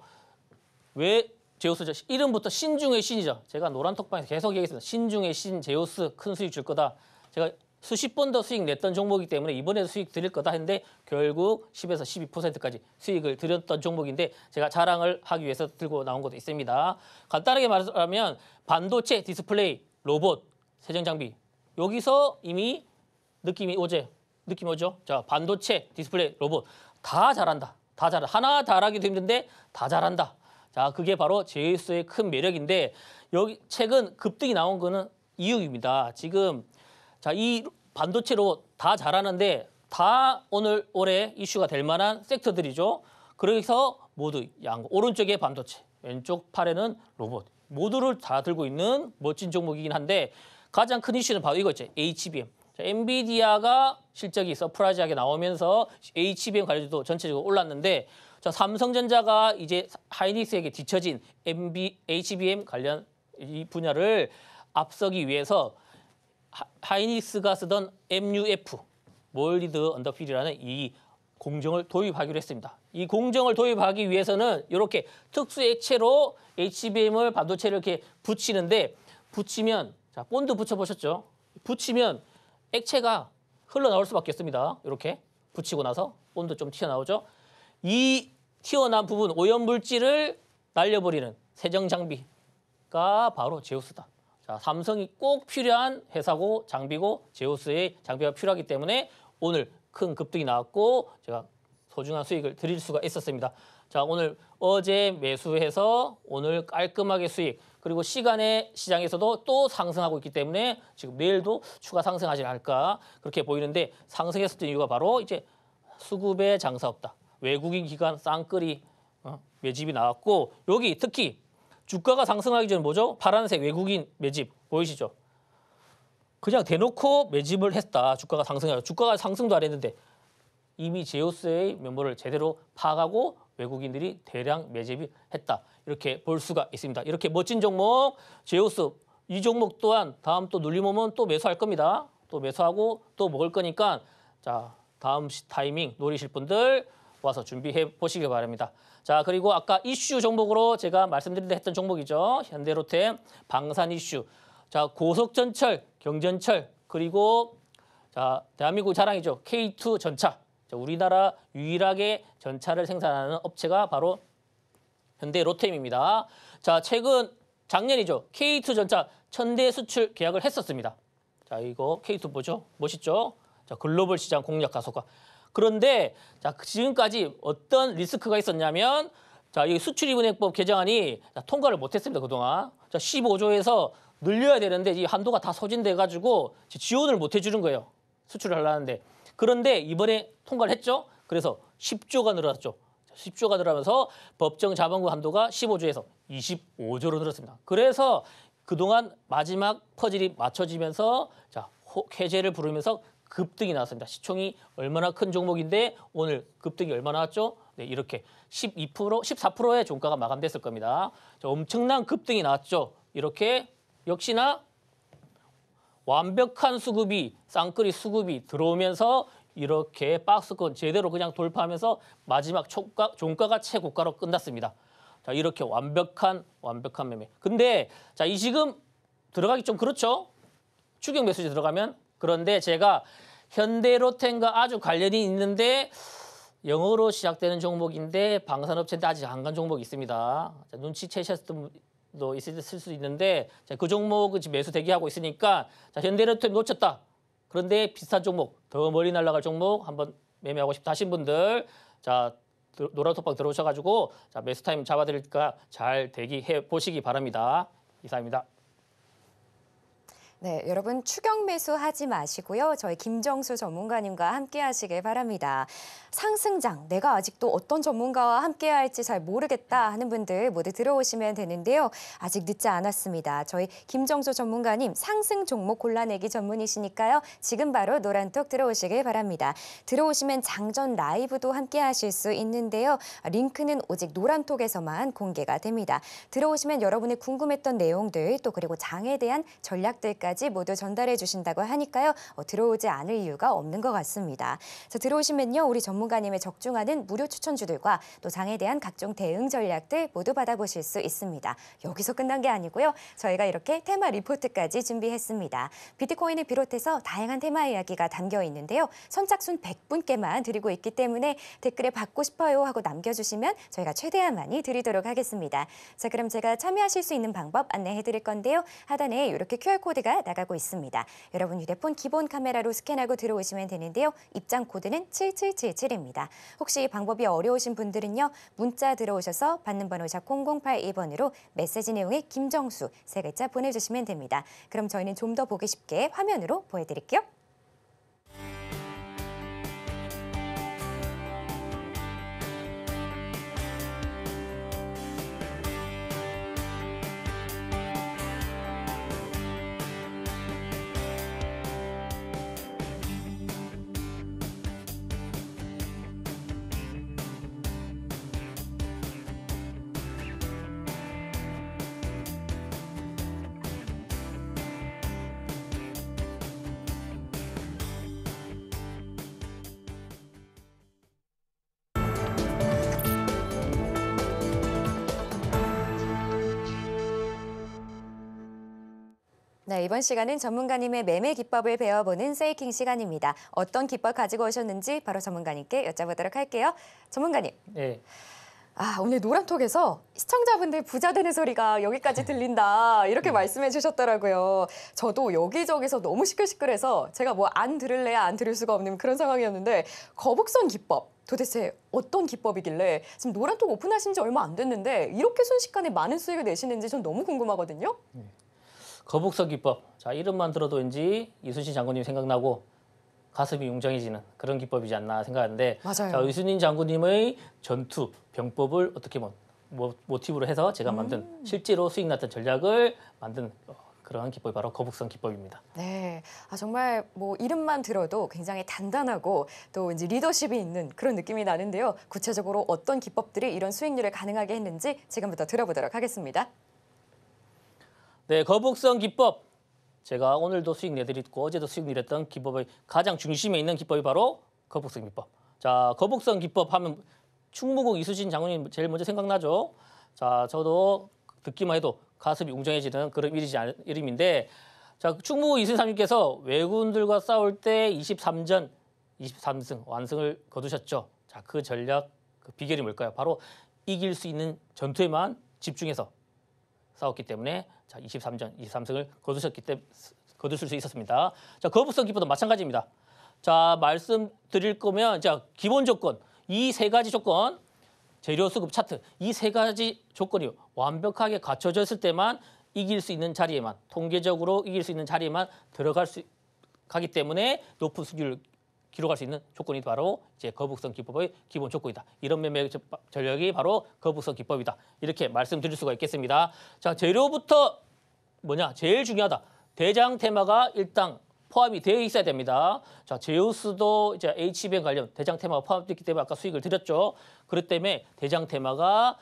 왜 제우스 이름부터 신중의 신이죠. 제가 노란 톡방에서 계속 얘기했습니다. 신중의 신 제우스 큰 수익 줄 거다. 제가 수십 번 더 수익 냈던 종목이기 때문에 이번에도 수익 드릴 거다 했는데 결국 10에서 12%까지 수익을 드렸던 종목인데 제가 자랑을 하기 위해서 들고 나온 것도 있습니다. 간단하게 말하면 반도체, 디스플레이, 로봇, 세정장비 여기서 이미 느낌이 오제 느낌 오죠? 자 반도체, 디스플레이, 로봇 다 잘한다. 다 잘한다. 하나 잘하기도 힘든데 다 잘한다. 자 그게 바로 제이스의 큰 매력인데 여기 최근 급등이 나온 거는 이유입니다. 지금 자, 이 반도체로 다 잘하는데 다 오늘 올해 이슈가 될 만한 섹터들이죠. 그래서 모두 양 오른쪽에 반도체, 왼쪽 팔에는 로봇 모두를 다 들고 있는 멋진 종목이긴 한데 가장 큰 이슈는 바로 이거죠. HBM. 자, 엔비디아가 실적이 서프라이즈하게 나오면서 HBM 관련주도 전체적으로 올랐는데 자, 삼성전자가 이제 하이닉스에게 뒤처진 MB, HBM 관련 이 분야를 앞서기 위해서 하이닉스가 쓰던 MUF, 몰리드 언더필이라는 이 공정을 도입하기로 했습니다. 이 공정을 도입하기 위해서는 이렇게 특수 액체로 HBM을 반도체를 이렇게 붙이는데 붙이면 자 본드 붙여보셨죠? 붙이면 액체가 흘러나올 수밖에 없습니다. 이렇게 붙이고 나서 본드 좀 튀어나오죠? 이 튀어나온 부분 오염물질을 날려버리는 세정 장비가 바로 제우스다. 자, 삼성이 꼭 필요한 회사고 장비고 제우스의 장비가 필요하기 때문에 오늘 큰 급등이 나왔고 제가 소중한 수익을 드릴 수가 있었습니다. 자, 오늘 어제 매수해서 오늘 깔끔하게 수익 그리고 시간에 시장에서도 또 상승하고 있기 때문에 지금 내일도 추가 상승하지 않을까 그렇게 보이는데 상승했었던 이유가 바로 이제 수급의 장사 없다. 외국인 기관 쌍끌이 어, 매집이 나왔고 여기 특히 주가가 상승하기 전 뭐죠? 파란색 외국인 매집 보이시죠? 그냥 대놓고 매집을 했다. 주가가 상승하고 주가가 상승도 안 했는데 이미 제오스의 면모를 제대로 파악하고 외국인들이 대량 매집이 했다. 이렇게 볼 수가 있습니다. 이렇게 멋진 종목 제오스 이 종목 또한 다음 또 눌림 오면 또 매수할 겁니다. 또 매수하고 또 먹을 거니까 자 다음 타이밍 노리실 분들 와서 준비해 보시기 바랍니다. 자, 그리고 아까 이슈 종목으로 제가 말씀드린다 했던 종목이죠. 현대로템, 방산 이슈. 자, 고속전철, 경전철, 그리고 자, 대한민국 자랑이죠. K2 전차. 자, 우리나라 유일하게 전차를 생산하는 업체가 바로 현대로템입니다. 자, 최근 작년이죠. K2 전차 천대 수출 계약을 했었습니다. 자, 이거 K2 보죠. 멋있죠? 자, 글로벌 시장 공략 가속화. 그런데 자, 그 지금까지 어떤 리스크가 있었냐면 자, 이 수출입은행법 개정안이 통과를 못했습니다, 그동안. 자, 15조에서 늘려야 되는데 이 한도가 다 소진돼 가지고 지원을 못 해주는 거예요. 수출을 하려는데. 그런데 이번에 통과를 했죠. 그래서 10조가 늘어났죠. 10조가 늘어나면서 법정 자본금 한도가 15조에서 25조로 늘었습니다. 그래서 그동안 마지막 퍼즐이 맞춰지면서 자, 해제를 부르면서 급등이 나왔습니다. 시총이 얼마나 큰 종목인데 오늘 급등이 얼마 나왔죠? 네, 이렇게 12%, 14%의 종가가 마감됐을 겁니다. 자, 엄청난 급등이 나왔죠. 이렇게 역시나 완벽한 수급이, 쌍끌이 수급이 들어오면서 이렇게 박스권 제대로 그냥 돌파하면서 마지막 총가, 종가가 최고가로 끝났습니다. 자, 이렇게 완벽한, 완벽한 매매. 근데 자, 이 지금 들어가기 좀 그렇죠? 추격 메시지 들어가면 그런데 제가 현대로텐과 아주 관련이 있는데 영어로 시작되는 종목인데 방산업체인데 아직 안 간 종목이 있습니다. 눈치채셨던 도 있을 수 있는데 그 종목을 매수 대기하고 있으니까 현대로템 놓쳤다. 그런데 비슷한 종목, 더 멀리 날아갈 종목 한번 매매하고 싶다 하신 분들 자 노란톡방 들어오셔가지고 자 매수 타임 잡아드릴까 잘 대기해 보시기 바랍니다. 이상입니다. 네, 여러분 추격 매수하지 마시고요. 저희 김정수 전문가님과 함께 하시길 바랍니다. 상승장, 내가 아직도 어떤 전문가와 함께 할지 잘 모르겠다 하는 분들 모두 들어오시면 되는데요. 아직 늦지 않았습니다. 저희 김정수 전문가님 상승 종목 골라내기 전문이시니까요. 지금 바로 노란톡 들어오시길 바랍니다. 들어오시면 장전 라이브도 함께 하실 수 있는데요. 링크는 오직 노란톡에서만 공개가 됩니다. 들어오시면 여러분의 궁금했던 내용들 또 그리고 장에 대한 전략들까지 내까지 모두 전달해 주신다고 하니까요. 어, 들어오지 않을 이유가 없는 것 같습니다. 자, 들어오시면요. 우리 전문가님의 적중하는 무료 추천주들과 또 장에 대한 각종 대응 전략들 모두 받아보실 수 있습니다. 여기서 끝난 게 아니고요. 저희가 이렇게 테마 리포트까지 준비했습니다. 비트코인을 비롯해서 다양한 테마 이야기가 담겨 있는데요. 선착순 100분께만 드리고 있기 때문에 댓글에 받고 싶어요 하고 남겨주시면 저희가 최대한 많이 드리도록 하겠습니다. 자, 그럼 제가 참여하실 수 있는 방법 안내해 드릴 건데요. 하단에 이렇게 QR코드가 나가고 있습니다. 여러분 휴대폰 기본 카메라로 스캔하고 들어오시면 되는데요. 입장 코드는 7777입니다. 혹시 방법이 어려우신 분들은요. 문자 들어오셔서 받는 번호 샵 0082번으로 메시지 내용에 김정수 세 글자 보내주시면 됩니다. 그럼 저희는 좀 더 보기 쉽게 화면으로 보여드릴게요. 네, 이번 시간은 전문가님의 매매 기법을 배워보는 세이킹 시간입니다. 어떤 기법 가지고 오셨는지 바로 전문가님께 여쭤보도록 할게요. 전문가님. 네. 아, 오늘 노란톡에서 시청자분들 부자 되는 소리가 여기까지 들린다 이렇게 음. 말씀해 주셨더라고요. 저도 여기저기서 너무 시끌시끌해서 제가 뭐 안 들을래야 안 들을 수가 없는 그런 상황이었는데 거북선 기법 도대체 어떤 기법이길래 지금 노란톡 오픈하신 지 얼마 안 됐는데 이렇게 순식간에 많은 수익을 내시는지 전 너무 궁금하거든요. 음. 거북선 기법. 자, 이름만 들어도 인지 이순신 장군님 생각나고 가슴이 웅장해지는 그런 기법이지 않나 생각하는데 맞아요. 자, 이순신 장군님의 전투 병법을 어떻게 뭐, 뭐 모티브로 해서 제가 음. 만든 음. 실제로 수익 났던 전략을 만든 어, 그러한 기법이 바로 거북선 기법입니다. 네, 아, 정말 뭐 이름만 들어도 굉장히 단단하고 또 이제 리더십이 있는 그런 느낌이 나는데요. 구체적으로 어떤 기법들이 이런 수익률을 가능하게 했는지 지금부터 들어보도록 하겠습니다. 네, 거북선 기법. 제가 오늘도 수익 내드렸고 어제도 수익 내렸던 기법의 가장 중심에 있는 기법이 바로 거북선 기법. 자, 거북선 기법 하면 충무공 이수진 장군이 제일 먼저 생각나죠. 자, 저도 듣기만 해도 가슴이 웅장해지는 그런 이름이지 않, 아, 이름인데 자, 충무공 이수삼님께서 왜군들과 싸울 때 23전 23승 완승을 거두셨죠. 자, 그 전략 그 비결이 뭘까요? 바로 이길 수 있는 전투에만 집중해서 싸웠기 때문에 자 23전 23승을 거두셨기 때문에 거두실 수 있었습니다. 자 거북선 기포도 마찬가지입니다. 자 말씀드릴 거면 자 기본 조건 이 세 가지 조건 재료 수급 차트 이 세 가지 조건이 완벽하게 갖춰졌을 때만 이길 수 있는 자리에만 통계적으로 이길 수 있는 자리에만 들어갈 수 가기 때문에 높은 수익률 기록할 수 있는 조건이 바로 이제 거북선 기법의 기본 조건이다. 이런 매매 전략이 바로 거북선 기법이다. 이렇게 말씀드릴 수가 있겠습니다. 자, 재료부터 뭐냐? 제일 중요하다. 대장 테마가 일단 포함이 되어 있어야 됩니다. 자, 제우스도 이제 HBN 관련 대장 테마가 포함됐기 때문에 아까 수익을 드렸죠. 그렇기 때문에 대장 테마가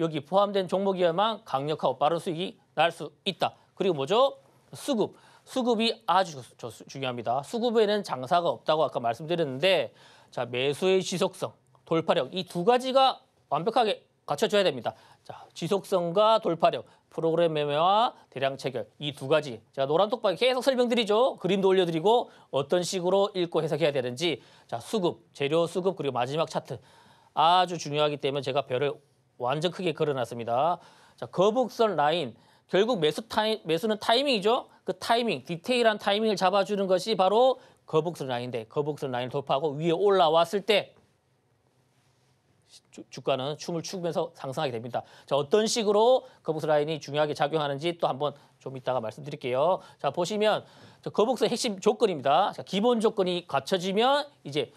여기 포함된 종목이야만 강력하고 빠른 수익이 날 수 있다. 그리고 뭐죠? 수급. 수급이 아주 중요합니다. 수급에는 장사가 없다고 아까 말씀드렸는데 자 매수의 지속성, 돌파력 이 두 가지가 완벽하게 갖춰줘야 됩니다. 자 지속성과 돌파력, 프로그램 매매와 대량 체결 이 두 가지 제가 노란 톡방에 계속 설명드리죠. 그림도 올려드리고 어떤 식으로 읽고 해석해야 되는지 자 수급, 재료 수급 그리고 마지막 차트 아주 중요하기 때문에 제가 별을 완전 크게 걸어놨습니다. 자 거북선 라인 결국 매수 타이, 매수는 타이밍이죠. 그 타이밍, 디테일한 타이밍을 잡아주는 것이 바로 거북선 라인인데 거북선 라인을 돌파하고 위에 올라왔을 때 주가는 춤을 추면서 상승하게 됩니다. 자, 어떤 식으로 거북선 라인이 중요하게 작용하는지 또 한번 좀 이따가 말씀드릴게요. 자, 보시면 저 거북선 핵심 조건입니다. 자, 기본 조건이 갖춰지면 이제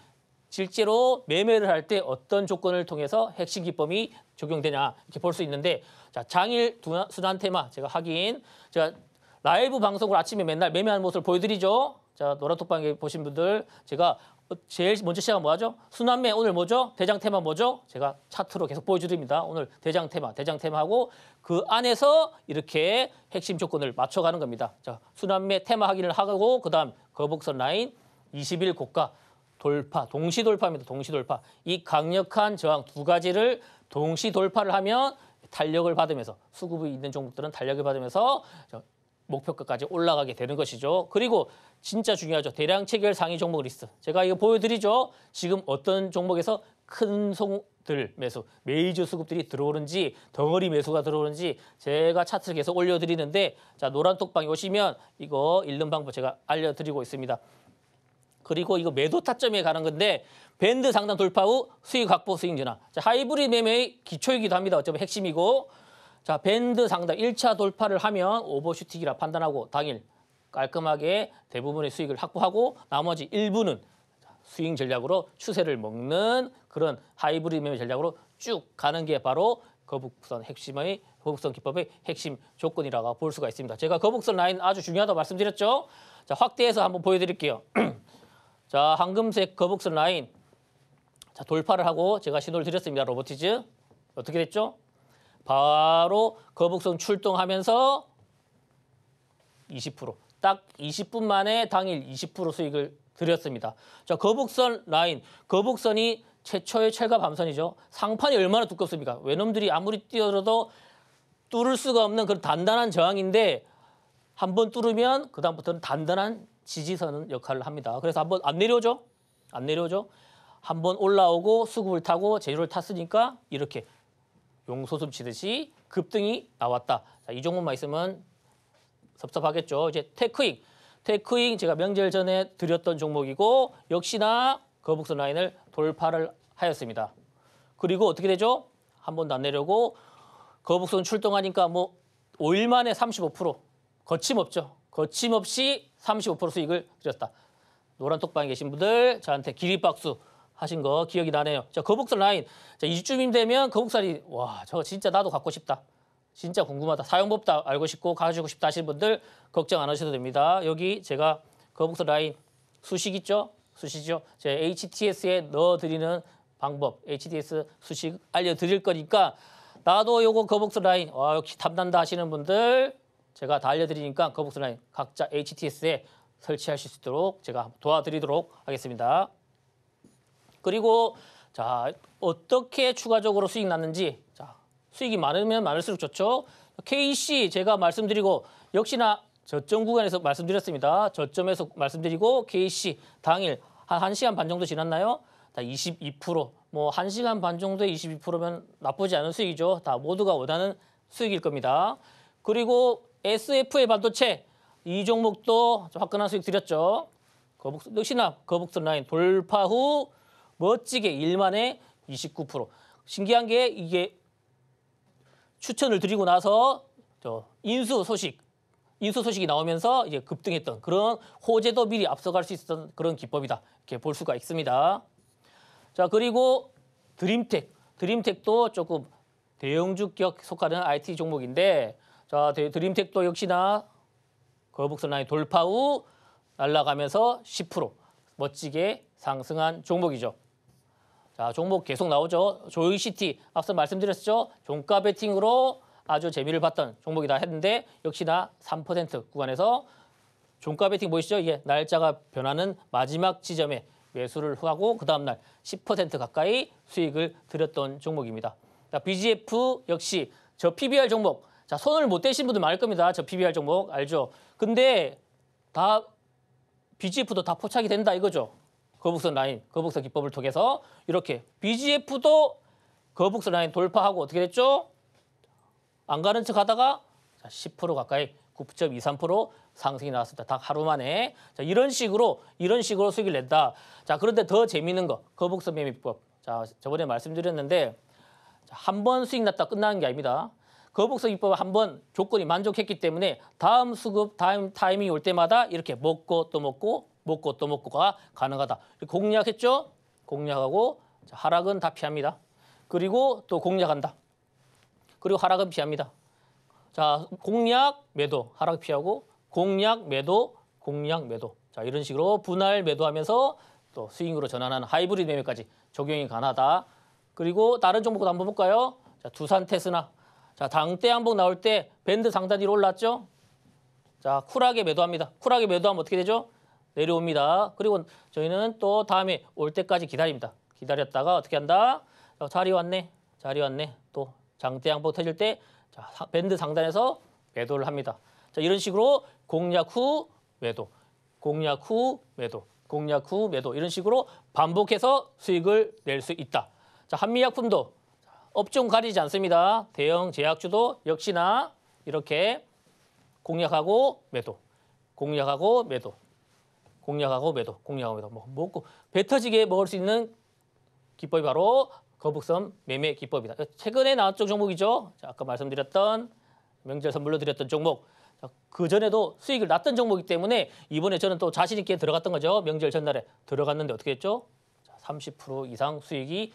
실제로 매매를 할 때 어떤 조건을 통해서 핵심 기법이 적용되냐 이렇게 볼 수 있는데 자, 장일 순환 테마 제가 확인 제가 라이브 방송으로 아침에 맨날 매매하는 모습을 보여드리죠. 자, 노란톡방에 보신 분들 제가 제일 먼저 시작은 뭐하죠? 순환매 오늘 뭐죠? 대장 테마 뭐죠? 제가 차트로 계속 보여드립니다. 오늘 대장 테마, 대장 테마하고 그 안에서 이렇게 핵심 조건을 맞춰가는 겁니다. 자, 순환매 테마 확인을 하고 그다음 거북선 라인 20일 고가 돌파, 동시 돌파입니다. 동시 돌파. 이 강력한 저항 두 가지를 동시 돌파를 하면 탄력을 받으면서 수급이 있는 종목들은 탄력을 받으면서 목표가까지 올라가게 되는 것이죠. 그리고 진짜 중요하죠. 대량 체결 상위 종목 리스트. 제가 이거 보여드리죠. 지금 어떤 종목에서 큰 송들 매수, 메이저 수급들이 들어오는지 덩어리 매수가 들어오는지 제가 차트를 계속 올려드리는데 자 노란 톡방에 오시면 이거 읽는 방법 제가 알려드리고 있습니다. 그리고 이거 매도 타점에 가는 건데 밴드 상단 돌파 후 수익 확보 수익 전환. 자, 하이브리드 매매의 기초이기도 합니다. 어쩌면 핵심이고 자, 밴드 상담 1차 돌파를 하면 오버슈팅이라 판단하고 당일 깔끔하게 대부분의 수익을 확보하고 나머지 일부는 수익 전략으로 추세를 먹는 그런 하이브리드 매매 전략으로 쭉 가는 게 바로 거북선 핵심의 거북선 기법의 핵심 조건이라고 볼 수가 있습니다. 제가 거북선 라인 아주 중요하다고 말씀드렸죠. 자, 확대해서 한번 보여드릴게요. 자, 황금색 거북선 라인. 자, 돌파를 하고 제가 신호를 드렸습니다. 로보티즈. 어떻게 됐죠? 바로 거북선 출동하면서 20%. 딱 20분 만에 당일 20% 수익을 드렸습니다. 자, 거북선 라인. 거북선이 최초의 철갑 밤선이죠. 상판이 얼마나 두껍습니까? 외놈들이 아무리 뛰어들어도 뚫을 수가 없는 그런 단단한 저항인데 한 번 뚫으면 그다음부터는 단단한 지지선 역할을 합니다. 그래서 한 번 안 내려오죠? 안 내려오죠? 한번 올라오고 수급을 타고 제주를 탔으니까 이렇게 용소습 치듯이 급등이 나왔다. 자, 이종도만 있으면 섭섭하겠죠. 이제 테크잉. 테크잉 제가 명절 전에 드렸던 종목이고 역시나 거북선 라인을 돌파를 하였습니다. 그리고 어떻게 되죠? 한 번도 안 내려고 거북선 출동하니까 뭐 5일 만에 35% 거침없죠. 거침없이 35% 수익을 드렸다. 노란 톡방에 계신 분들 저한테 기립박수 하신 거 기억이 나네요. 자, 거북살 라인. 자, 이쯤임 되면 거북살이 와, 저 진짜 나도 갖고 싶다. 진짜 궁금하다. 사용법 다 알고 싶고 가지고 싶다 하시 분들 걱정 안 하셔도 됩니다. 여기 제가 거북살 라인 수식 있죠? 수식이죠. 제 HTS에 넣어드리는 방법, HTS 수식 알려드릴 거니까 나도 요거 거북스 라인, 와 역시 탐난다 하시는 분들 제가 다 알려드리니까 거북스 라인 각자 HTS에 설치하실 수 있도록 제가 도와드리도록 하겠습니다. 그리고 자 어떻게 추가적으로 수익 났는지 자 수익이 많으면 많을수록 좋죠. KC 제가 말씀드리고 역시나 저점 구간에서 말씀드렸습니다. 저점에서 말씀드리고 KC 당일 한 1시간 반 정도 지났나요? 다 22%. 뭐 1시간 반 정도에 22%면 나쁘지 않은 수익이죠. 다 모두가 원하는 수익일 겁니다. 그리고 SF의 반도체 이 종목도 화끈한 수익 드렸죠. 거북, 역시나 거북선 라인 돌파 후 멋지게 1만에 29%. 신기한 게 이게 추천을 드리고 나서 저 인수 소식, 인수 소식이 나오면서 이제 급등했던 그런 호재도 미리 앞서갈 수 있었던 그런 기법이다. 이렇게 볼 수가 있습니다. 자, 그리고 드림텍. 드림텍도 조금 대형주 격 속하는 IT 종목인데 자, 드림텍도 역시나 거북선 라인 돌파 후 날아가면서 10% 멋지게 상승한 종목이죠. 자, 종목 계속 나오죠. 조이시티 앞서 말씀드렸죠. 종가 베팅으로 아주 재미를 봤던 종목이다 했는데 역시나 3% 구간에서 종가 베팅 보이시죠? 이게 날짜가 변하는 마지막 지점에 매수를 하고 그 다음날 10% 가까이 수익을 드렸던 종목입니다. 자, BGF 역시 저 PBR 종목 자 손을 못 대신 분들 많을 겁니다. 저 PBR 종목 알죠? 근데 다 BGF도 다 포착이 된다 이거죠. 거북선 라인, 거북선 기법을 통해서 이렇게 BGF도 거북선 라인 돌파하고 어떻게 됐죠? 안 가는 척 하다가 10% 가까이 9.23% 상승이 나왔습니다. 딱 하루 만에. 자, 이런 식으로 이런 식으로 수익을 낸다. 자, 그런데 더 재미있는 거. 거북선 매매법. 비 자, 저번에 말씀드렸는데 한 번 수익 났다 끝나는 게 아닙니다. 거북선 기법 한 번 조건이 만족했기 때문에 다음 수급 다음 타이밍이 올 때마다 이렇게 먹고 또 먹고 먹고 또 먹고가 가능하다. 공략했죠? 공략하고 하락은 다 피합니다. 그리고 또 공략한다. 그리고 하락은 피합니다. 자, 공략 매도, 하락 피하고 공략 매도, 공략 매도. 자, 이런 식으로 분할 매도하면서 또 스윙으로 전환하는 하이브리드 매매까지 적용이 가능하다. 그리고 다른 종목도 한번 볼까요? 자, 두산 테스나. 자, 당대 한번 나올 때 밴드 상단 위로 올랐죠? 자, 쿨하게 매도합니다. 쿨하게 매도하면 어떻게 되죠? 내려옵니다. 그리고 저희는 또 다음에 올 때까지 기다립니다. 기다렸다가 어떻게 한다? 자, 어, 자리 왔네. 자리 왔네. 또 장대양포 터질 때 자, 밴드 상단에서 매도를 합니다. 자, 이런 식으로 공략 후 매도, 공략 후 매도, 공략 후 매도 이런 식으로 반복해서 수익을 낼 수 있다. 자, 한미약품도 업종 가리지 않습니다. 대형 제약주도 역시나 이렇게 공략하고 매도, 공략하고 매도, 공략하고 매도, 공략하고 매도 뭐 먹고 뭐, 배터지게 먹을 수 있는 기법이 바로 거북선 매매 기법이다. 최근에 나왔던 종목이죠. 자, 아까 말씀드렸던 명절 선물로 드렸던 종목. 자, 그전에도 수익을 났던 종목이기 때문에 이번에 저는 또 자신 있게 들어갔던 거죠. 명절 전날에 들어갔는데 어떻게 했죠? 자, 30% 이상 수익이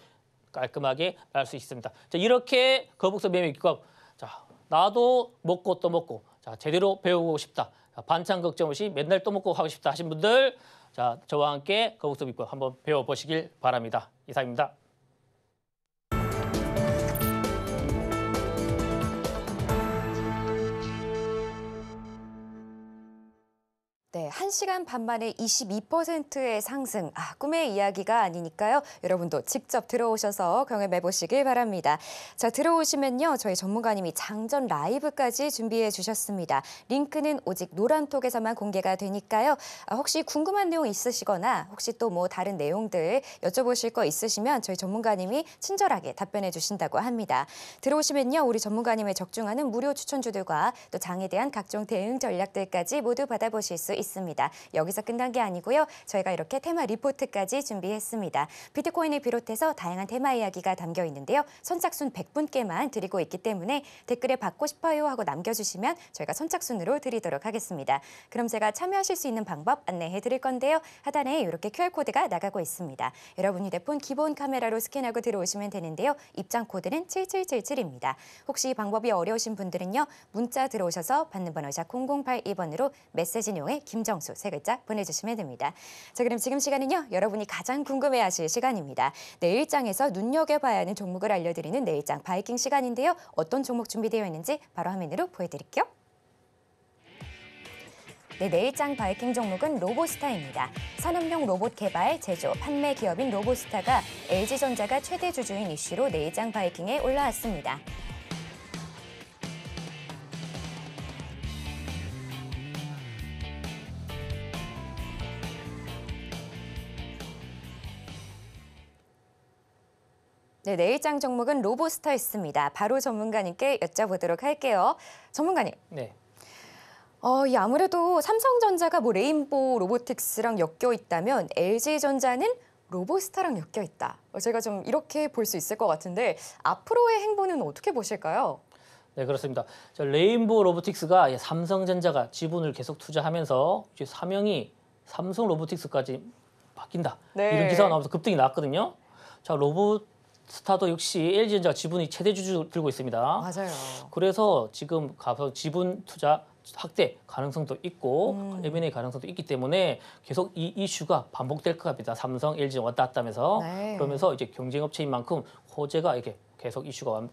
깔끔하게 날 수 있습니다. 자, 이렇게 거북선 매매 기법. 자, 나도 먹고 또 먹고 자, 제대로 배우고 싶다. 자, 반찬 걱정 없이 맨날 또먹고 하고 싶다 하신 분들 자, 저와 함께 거북선 그 비법 한번 배워보시길 바랍니다. 이상입니다. 네, 1시간 반 만에 22%의 상승. 아, 꿈의 이야기가 아니니까요. 여러분도 직접 들어오셔서 경험해 보시길 바랍니다. 자, 들어오시면요. 저희 전문가님이 장전 라이브까지 준비해 주셨습니다. 링크는 오직 노란톡에서만 공개가 되니까요. 아, 혹시 궁금한 내용 있으시거나 혹시 또 뭐 다른 내용들 여쭤보실 거 있으시면 저희 전문가님이 친절하게 답변해 주신다고 합니다. 들어오시면요. 우리 전문가님의 적중하는 무료 추천주들과 또 장에 대한 각종 대응 전략들까지 모두 받아보실 수 있습니다. 있습니다. 여기서 끝난 게 아니고요. 저희가 이렇게 테마 리포트까지 준비했습니다. 비트코인을 비롯해서 다양한 테마 이야기가 담겨 있는데요. 선착순 100분께만 드리고 있기 때문에 댓글에 받고 싶어요 하고 남겨주시면 저희가 선착순으로 드리도록 하겠습니다. 그럼 제가 참여하실 수 있는 방법 안내해 드릴 건데요. 하단에 이렇게 QR코드가 나가고 있습니다. 여러분 이대폰 기본 카메라로 스캔하고 들어오시면 되는데요. 입장 코드는 7777입니다. 혹시 방법이 어려우신 분들은요. 문자 들어오셔서 받는 번호 샵 0082번으로 메시지용에 내 김정수 세 글자 보내주시면 됩니다. 자 그럼 지금 시간은요. 여러분이 가장 궁금해하실 시간입니다. 내일장에서 눈여겨봐야 하는 종목을 알려드리는 내일장 바이킹 시간인데요. 어떤 종목 준비되어 있는지 바로 화면으로 보여드릴게요. 네, 내일장 바이킹 종목은 로보스타입니다. 산업용 로봇 개발, 제조, 판매 기업인 로보스타가 LG전자가 최대 주주인 이슈로 내일장 바이킹에 올라왔습니다. 네, 내일장 종목은 로보스타였습니다. 바로 전문가님께 여쭤보도록 할게요. 전문가님. 네. 어, 이 아무래도 삼성전자가 뭐 레인보우 로보틱스랑 엮여 있다면 LG전자는 로보스타랑 엮여 있다. 어, 제가 좀 이렇게 볼 수 있을 것 같은데 앞으로의 행보는 어떻게 보실까요? 네 그렇습니다. 레인보우 로보틱스가 삼성전자가 지분을 계속 투자하면서 이제 사명이 삼성 로보틱스까지 바뀐다 네. 이런 기사가 나오면서 급등이 나거든요자 로봇 스타도 역시 LG전자 지분이 최대 주주 들고 있습니다. 맞아요. 그래서 지금 가서 지분 투자 확대 가능성도 있고 음. M&A 가능성도 있기 때문에 계속 이 이슈가 반복될 것 같습니다. 삼성, LG 왔다 갔다 하면서 네. 그러면서 이제 경쟁업체인 만큼 호재가 이렇게 계속 이슈가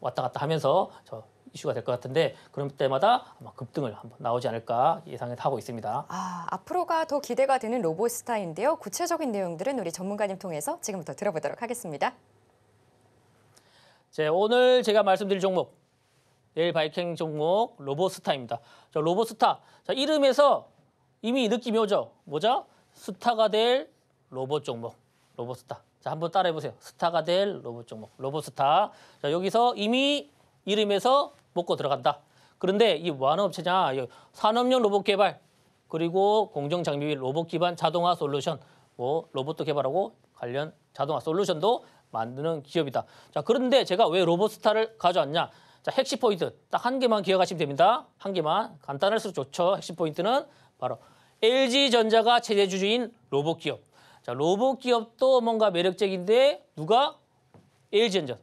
왔다 갔다 하면서 저 이슈가 될 것 같은데 그럴 때마다 아마 급등을 한번 나오지 않을까 예상을 하고 있습니다. 아, 앞으로가 더 기대가 되는 로봇스타인데요. 구체적인 내용들은 우리 전문가님 통해서 지금부터 들어보도록 하겠습니다. 제 오늘 제가 말씀드릴 종목 내일 바이킹 종목 로봇스타입니다 자, 로봇스타 자, 이름에서 이미 느낌이 오죠? 뭐죠? 스타가 될 로봇 종목. 로봇스타 자, 한번 따라해 보세요. 스타가 될 로봇 종목. 로봇스타 자, 여기서 이미 이름에서 먹고 들어간다. 그런데 이 완업체냐? 산업용 로봇 개발 그리고 공정 장비 및 로봇 기반 자동화 솔루션 뭐 로봇도 개발하고 관련 자동화 솔루션도 만드는 기업이다. 자, 그런데 제가 왜로봇스타를 가져왔냐? 자, 핵심 포인트 딱 한 개만 기억하시면 됩니다. 한 개만 간단할수록 좋죠. 핵심 포인트는 바로 LG전자가 최대 주주인 로봇 기업. 자, 로봇 기업도 뭔가 매력적인데 누가 LG전자.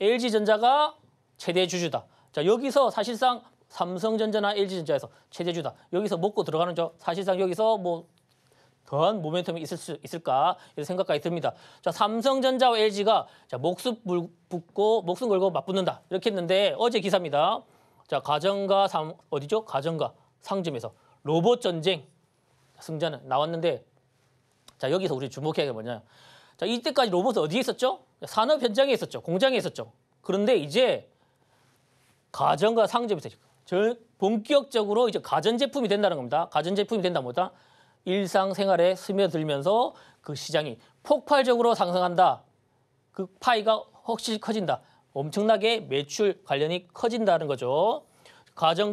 LG전자가 최대 주주다. 자, 여기서 사실상 삼성전자나 LG전자에서 최대 주 주다. 여기서 먹고 들어가는 저 사실상 여기서 뭐 그런 모멘텀이 있을 수 있을까 이런 생각까지 듭니다. 자 삼성전자와 LG가 자, 목숨 붙고 목숨 걸고 맞붙는다 이렇게 했는데 어제 기사입니다. 자 가정과 삼 어디죠? 가정과 상점에서 로봇 전쟁 승자는 나왔는데 자 여기서 우리 주목해야 할 뭐냐? 자 이때까지 로봇 어디에 있었죠? 산업 현장에 있었죠, 공장에 있었죠. 그런데 이제 가정과 상점에서 본격적으로 이제 가전 제품이 된다는 겁니다. 가전 제품이 된다 뭐다? 일상생활에 스며들면서 그 시장이 폭발적으로 상승한다. 그 파이가 확실히 커진다. 엄청나게 매출 관련이 커진다는 거죠.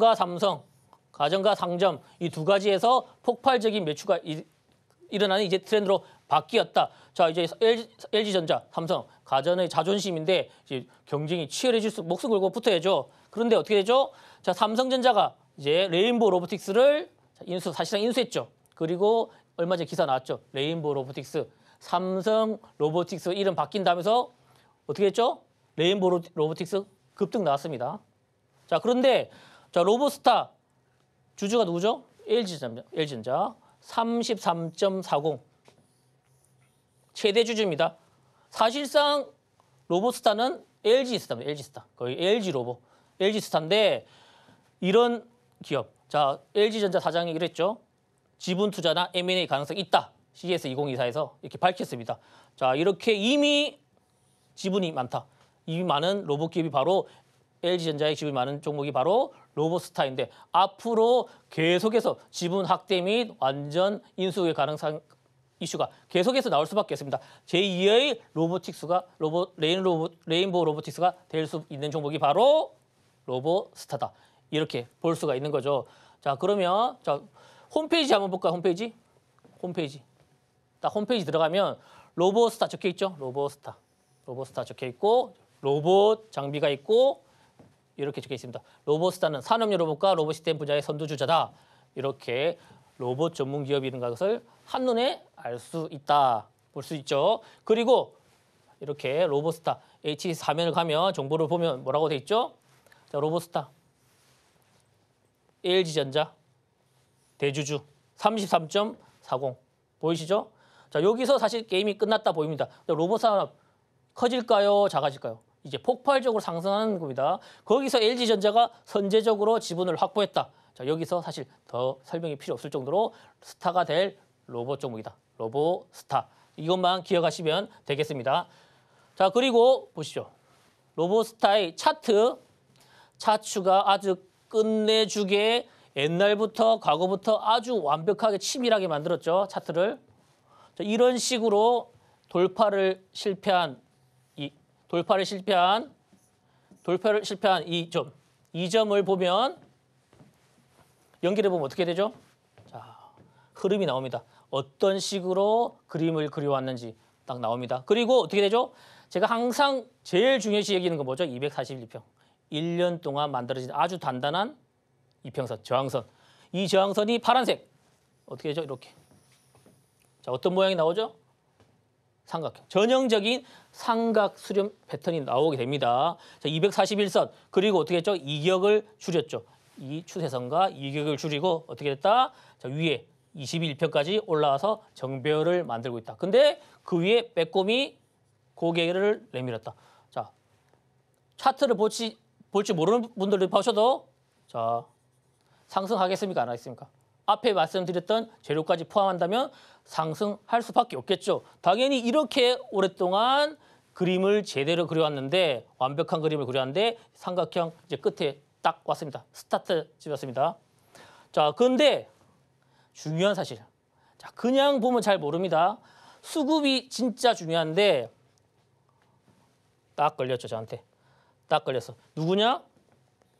가정과 삼성, 가정과 상점 이 두 가지에서 폭발적인 매출과 일어나는 이제 트렌드로 바뀌었다. 자 이제 LG, 전자 삼성, 가전의 자존심인데 이제 경쟁이 치열해질 수 목숨 걸고 붙어야죠. 그런데 어떻게 되죠? 자 삼성전자가 이제 레인보우 로보틱스를 인수 사실상 인수했죠. 그리고 얼마 전에 기사 나왔죠. 레인보우 로보틱스, 삼성 로보틱스 이름 바뀐다면서 어떻게 했죠? 레인보우 로보틱스 급등 나왔습니다. 자, 그런데 자, 로보스타 주주가 누구죠? LG전자. LG전자. 33.40 최대 주주입니다. 사실상 로보스타는 LG스타입니다. LG스타. 거의 LG 로보. LG스타인데 이런 기업. 자, LG전자 사장이 이랬죠. 지분 투자나 M&A 가능성 있다. CS 2024에서 이렇게 밝혔습니다. 자, 이렇게 이미 지분이 많다. 이미 많은 로봇 기업이 바로 LG전자의 지분이 많은 종목이 바로 로봇스타인데 앞으로 계속해서 지분 확대 및 완전 인수의 가능성 이슈가 계속해서 나올 수밖에 없습니다. 제2의 로보틱스가 로봇 레인 로봇 레인보우 로보틱스가 될 수 있는 종목이 바로 로봇스타다. 이렇게 볼 수가 있는 거죠. 자, 그러면 자 홈페이지 한번 볼까? 요 홈페이지? 홈페이지. 딱 홈페이지 들어가면 로봇스타 적혀 있죠? 로봇스타로봇스타 적혀 있고 로봇 장비가 있고 이렇게 적혀 있습니다. 로봇스타는 산업 용 로봇과 로봇 시스템 분야의 선두주자다. 이렇게 로봇 전문 기업이라는 것을 한눈에 알 수 있다. 볼 수 있죠. 그리고 이렇게 로봇스타 h 사면을 가면 정보를 보면 뭐라고 돼 있죠? 자, 로봇스타 LG전자 대주주 33.40 보이시죠? 자 여기서 사실 게임이 끝났다 보입니다. 로봇 산업 커질까요? 작아질까요? 이제 폭발적으로 상승하는 겁니다. 거기서 LG전자가 선제적으로 지분을 확보했다. 자 여기서 사실 더 설명이 필요 없을 정도로 스타가 될 로봇 종목이다. 로봇 스타. 이것만 기억하시면 되겠습니다. 자 그리고 보시죠. 로봇 스타의 차트 차추가 아주 끝내주게 옛날부터 과거부터 아주 완벽하게 치밀하게 만들었죠. 차트를. 이런 식으로 돌파를 실패한 이 돌파를 실패한 돌파를 실패한 이 점. 이 점을 보면 연결해 보면 어떻게 되죠? 자, 흐름이 나옵니다. 어떤 식으로 그림을 그려왔는지 딱 나옵니다. 그리고 어떻게 되죠? 제가 항상 제일 중요시 여기는 거 뭐죠? 242평. 1년 동안 만들어진 아주 단단한 이평선, 저항선. 이 저항선이 파란색. 어떻게 되죠? 이렇게. 자, 어떤 모양이 나오죠? 삼각형. 전형적인 삼각 수렴 패턴이 나오게 됩니다. 자, 241선. 그리고 어떻게 했죠? 이격을 줄였죠. 이 추세선과 이격을 줄이고 어떻게 됐다? 자, 위에 21표까지 올라와서 정배열을 만들고 있다. 근데 그 위에 빼꼼히 고개를 내밀었다. 자, 차트를 볼지, 볼지 모르는 분들도 봐셔도 자, 상승하겠습니까? 안 하겠습니까? 앞에 말씀드렸던 재료까지 포함한다면 상승할 수밖에 없겠죠. 당연히 이렇게 오랫동안 그림을 제대로 그려왔는데 완벽한 그림을 그려왔는데 삼각형 이제 끝에 딱 왔습니다. 스타트 찍었습니다 자, 근데 중요한 사실. 자, 그냥 보면 잘 모릅니다. 수급이 진짜 중요한데 딱 걸렸죠, 저한테. 딱 걸렸어. 누구냐?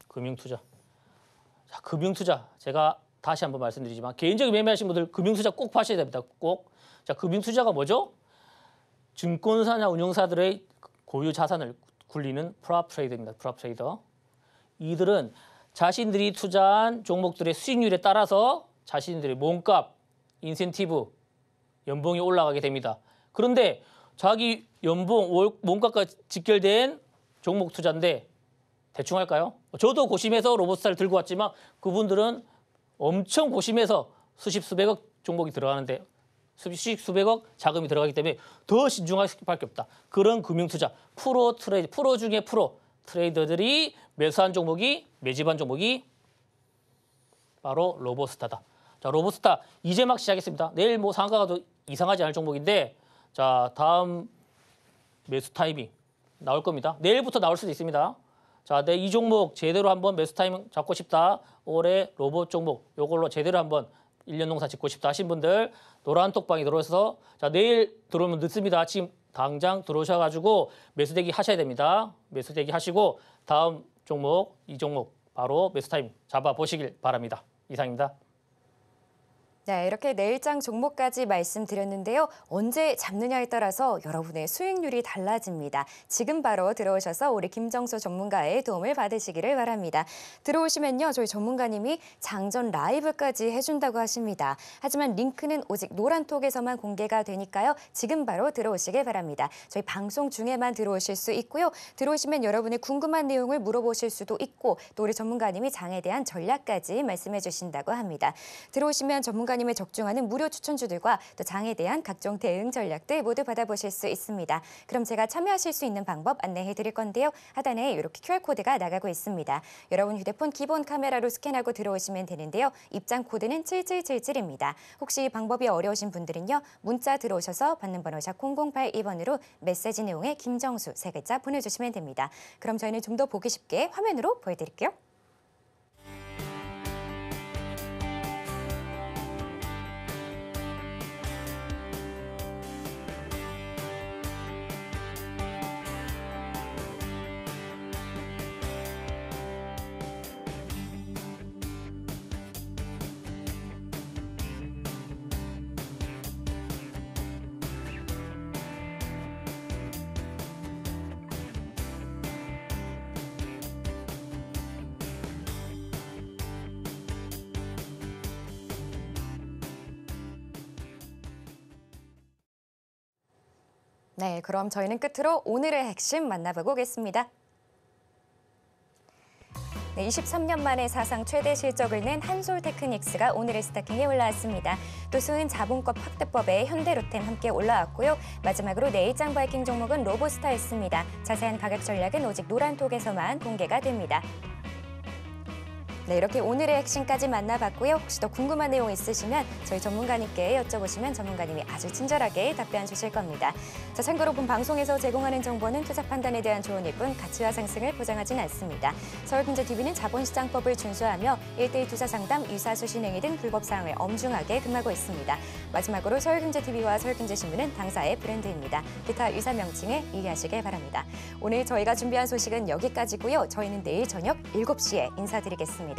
금융투자. 자, 금융투자 제가 다시 한번 말씀드리지만 개인적인 매매하신 분들 금융투자 꼭 파셔야 됩니다. 꼭. 자, 금융투자가 뭐죠? 증권사나 운용사들의 고유 자산을 굴리는 프라프레이더입니다. 프라프레이더. 이들은 자신들이 투자한 종목들의 수익률에 따라서 자신들의 몸값, 인센티브, 연봉이 올라가게 됩니다. 그런데 자기 연봉, 몸값과 직결된 종목 투자인데 대충 할까요? 저도 고심해서 로봇스타를 들고 왔지만 그분들은 엄청 고심해서 수십 수백억 종목이 들어가는데 수십 수백억 자금이 들어가기 때문에 더 신중할 수밖에 없다. 그런 금융 투자 프로 트레이드 프로 중에 프로 트레이더들이 매수한 종목이 매집한 종목이 바로 로봇스타다. 자 로봇스타 이제 막 시작했습니다. 내일 뭐 상가가도 이상하지 않을 종목인데 자 다음 매수 타이밍 나올 겁니다. 내일부터 나올 수도 있습니다. 자, 내이 네, 종목 제대로 한번 매수 타임 잡고 싶다. 올해 로봇 종목 요걸로 제대로 한번 일년 농사 짓고 싶다 하신 분들 노란 톡방에 들어와서 자, 내일 들어오면 늦습니다. 지금 당장 들어오셔가지고 매수 대기 하셔야 됩니다. 매수 대기 하시고 다음 종목, 이 종목 바로 매수 타임 잡아보시길 바랍니다. 이상입니다. 네, 이렇게 내일장 종목까지 말씀드렸는데요. 언제 잡느냐에 따라서 여러분의 수익률이 달라집니다. 지금 바로 들어오셔서 우리 김정수 전문가의 도움을 받으시기를 바랍니다. 들어오시면요, 저희 전문가님이 장전 라이브까지 해준다고 하십니다. 하지만 링크는 오직 노란톡에서만 공개가 되니까요. 지금 바로 들어오시길 바랍니다. 저희 방송 중에만 들어오실 수 있고요. 들어오시면 여러분의 궁금한 내용을 물어보실 수도 있고 또 우리 전문가님이 장에 대한 전략까지 말씀해 주신다고 합니다. 들어오시면 전문가 공간님의 적중하는 무료 추천주들과 또 장에 대한 각종 대응 전략들 모두 받아보실 수 있습니다. 그럼 제가 참여하실 수 있는 방법 안내해 드릴 건데요. 하단에 이렇게 QR코드가 나가고 있습니다. 여러분 휴대폰 기본 카메라로 스캔하고 들어오시면 되는데요. 입장 코드는 7777입니다. 혹시 방법이 어려우신 분들은요. 문자 들어오셔서 받는 번호 샵 0082번으로 메시지 내용에 김정수 세 글자 보내주시면 됩니다. 그럼 저희는 좀 더 보기 쉽게 화면으로 보여드릴게요. 네, 그럼 저희는 끝으로 오늘의 핵심 만나보겠습니다 네, 23년 만에 사상 최대 실적을 낸 한솔 테크닉스가 오늘의 스타킹에 올라왔습니다. 또 수은 자본법 확대법에 현대로템 함께 올라왔고요. 마지막으로 내일장 바이킹 종목은 로보스타였습니다. 자세한 가격 전략은 오직 노란톡에서만 공개가 됩니다. 네, 이렇게 오늘의 핵심까지 만나봤고요. 혹시 더 궁금한 내용 있으시면 저희 전문가님께 여쭤보시면 전문가님이 아주 친절하게 답변 주실 겁니다. 자, 참고로 본 방송에서 제공하는 정보는 투자 판단에 대한 조언일 뿐 가치와 상승을 보장하진 않습니다. 서울경제TV는 자본시장법을 준수하며 일대일 투자 상담, 유사 수신 행위 등 불법 사항을 엄중하게 금하고 있습니다. 마지막으로 서울경제TV와 서울경제신문은 당사의 브랜드입니다. 기타 유사 명칭에 이해하시길 바랍니다. 오늘 저희가 준비한 소식은 여기까지고요. 저희는 내일 저녁 7시에 인사드리겠습니다.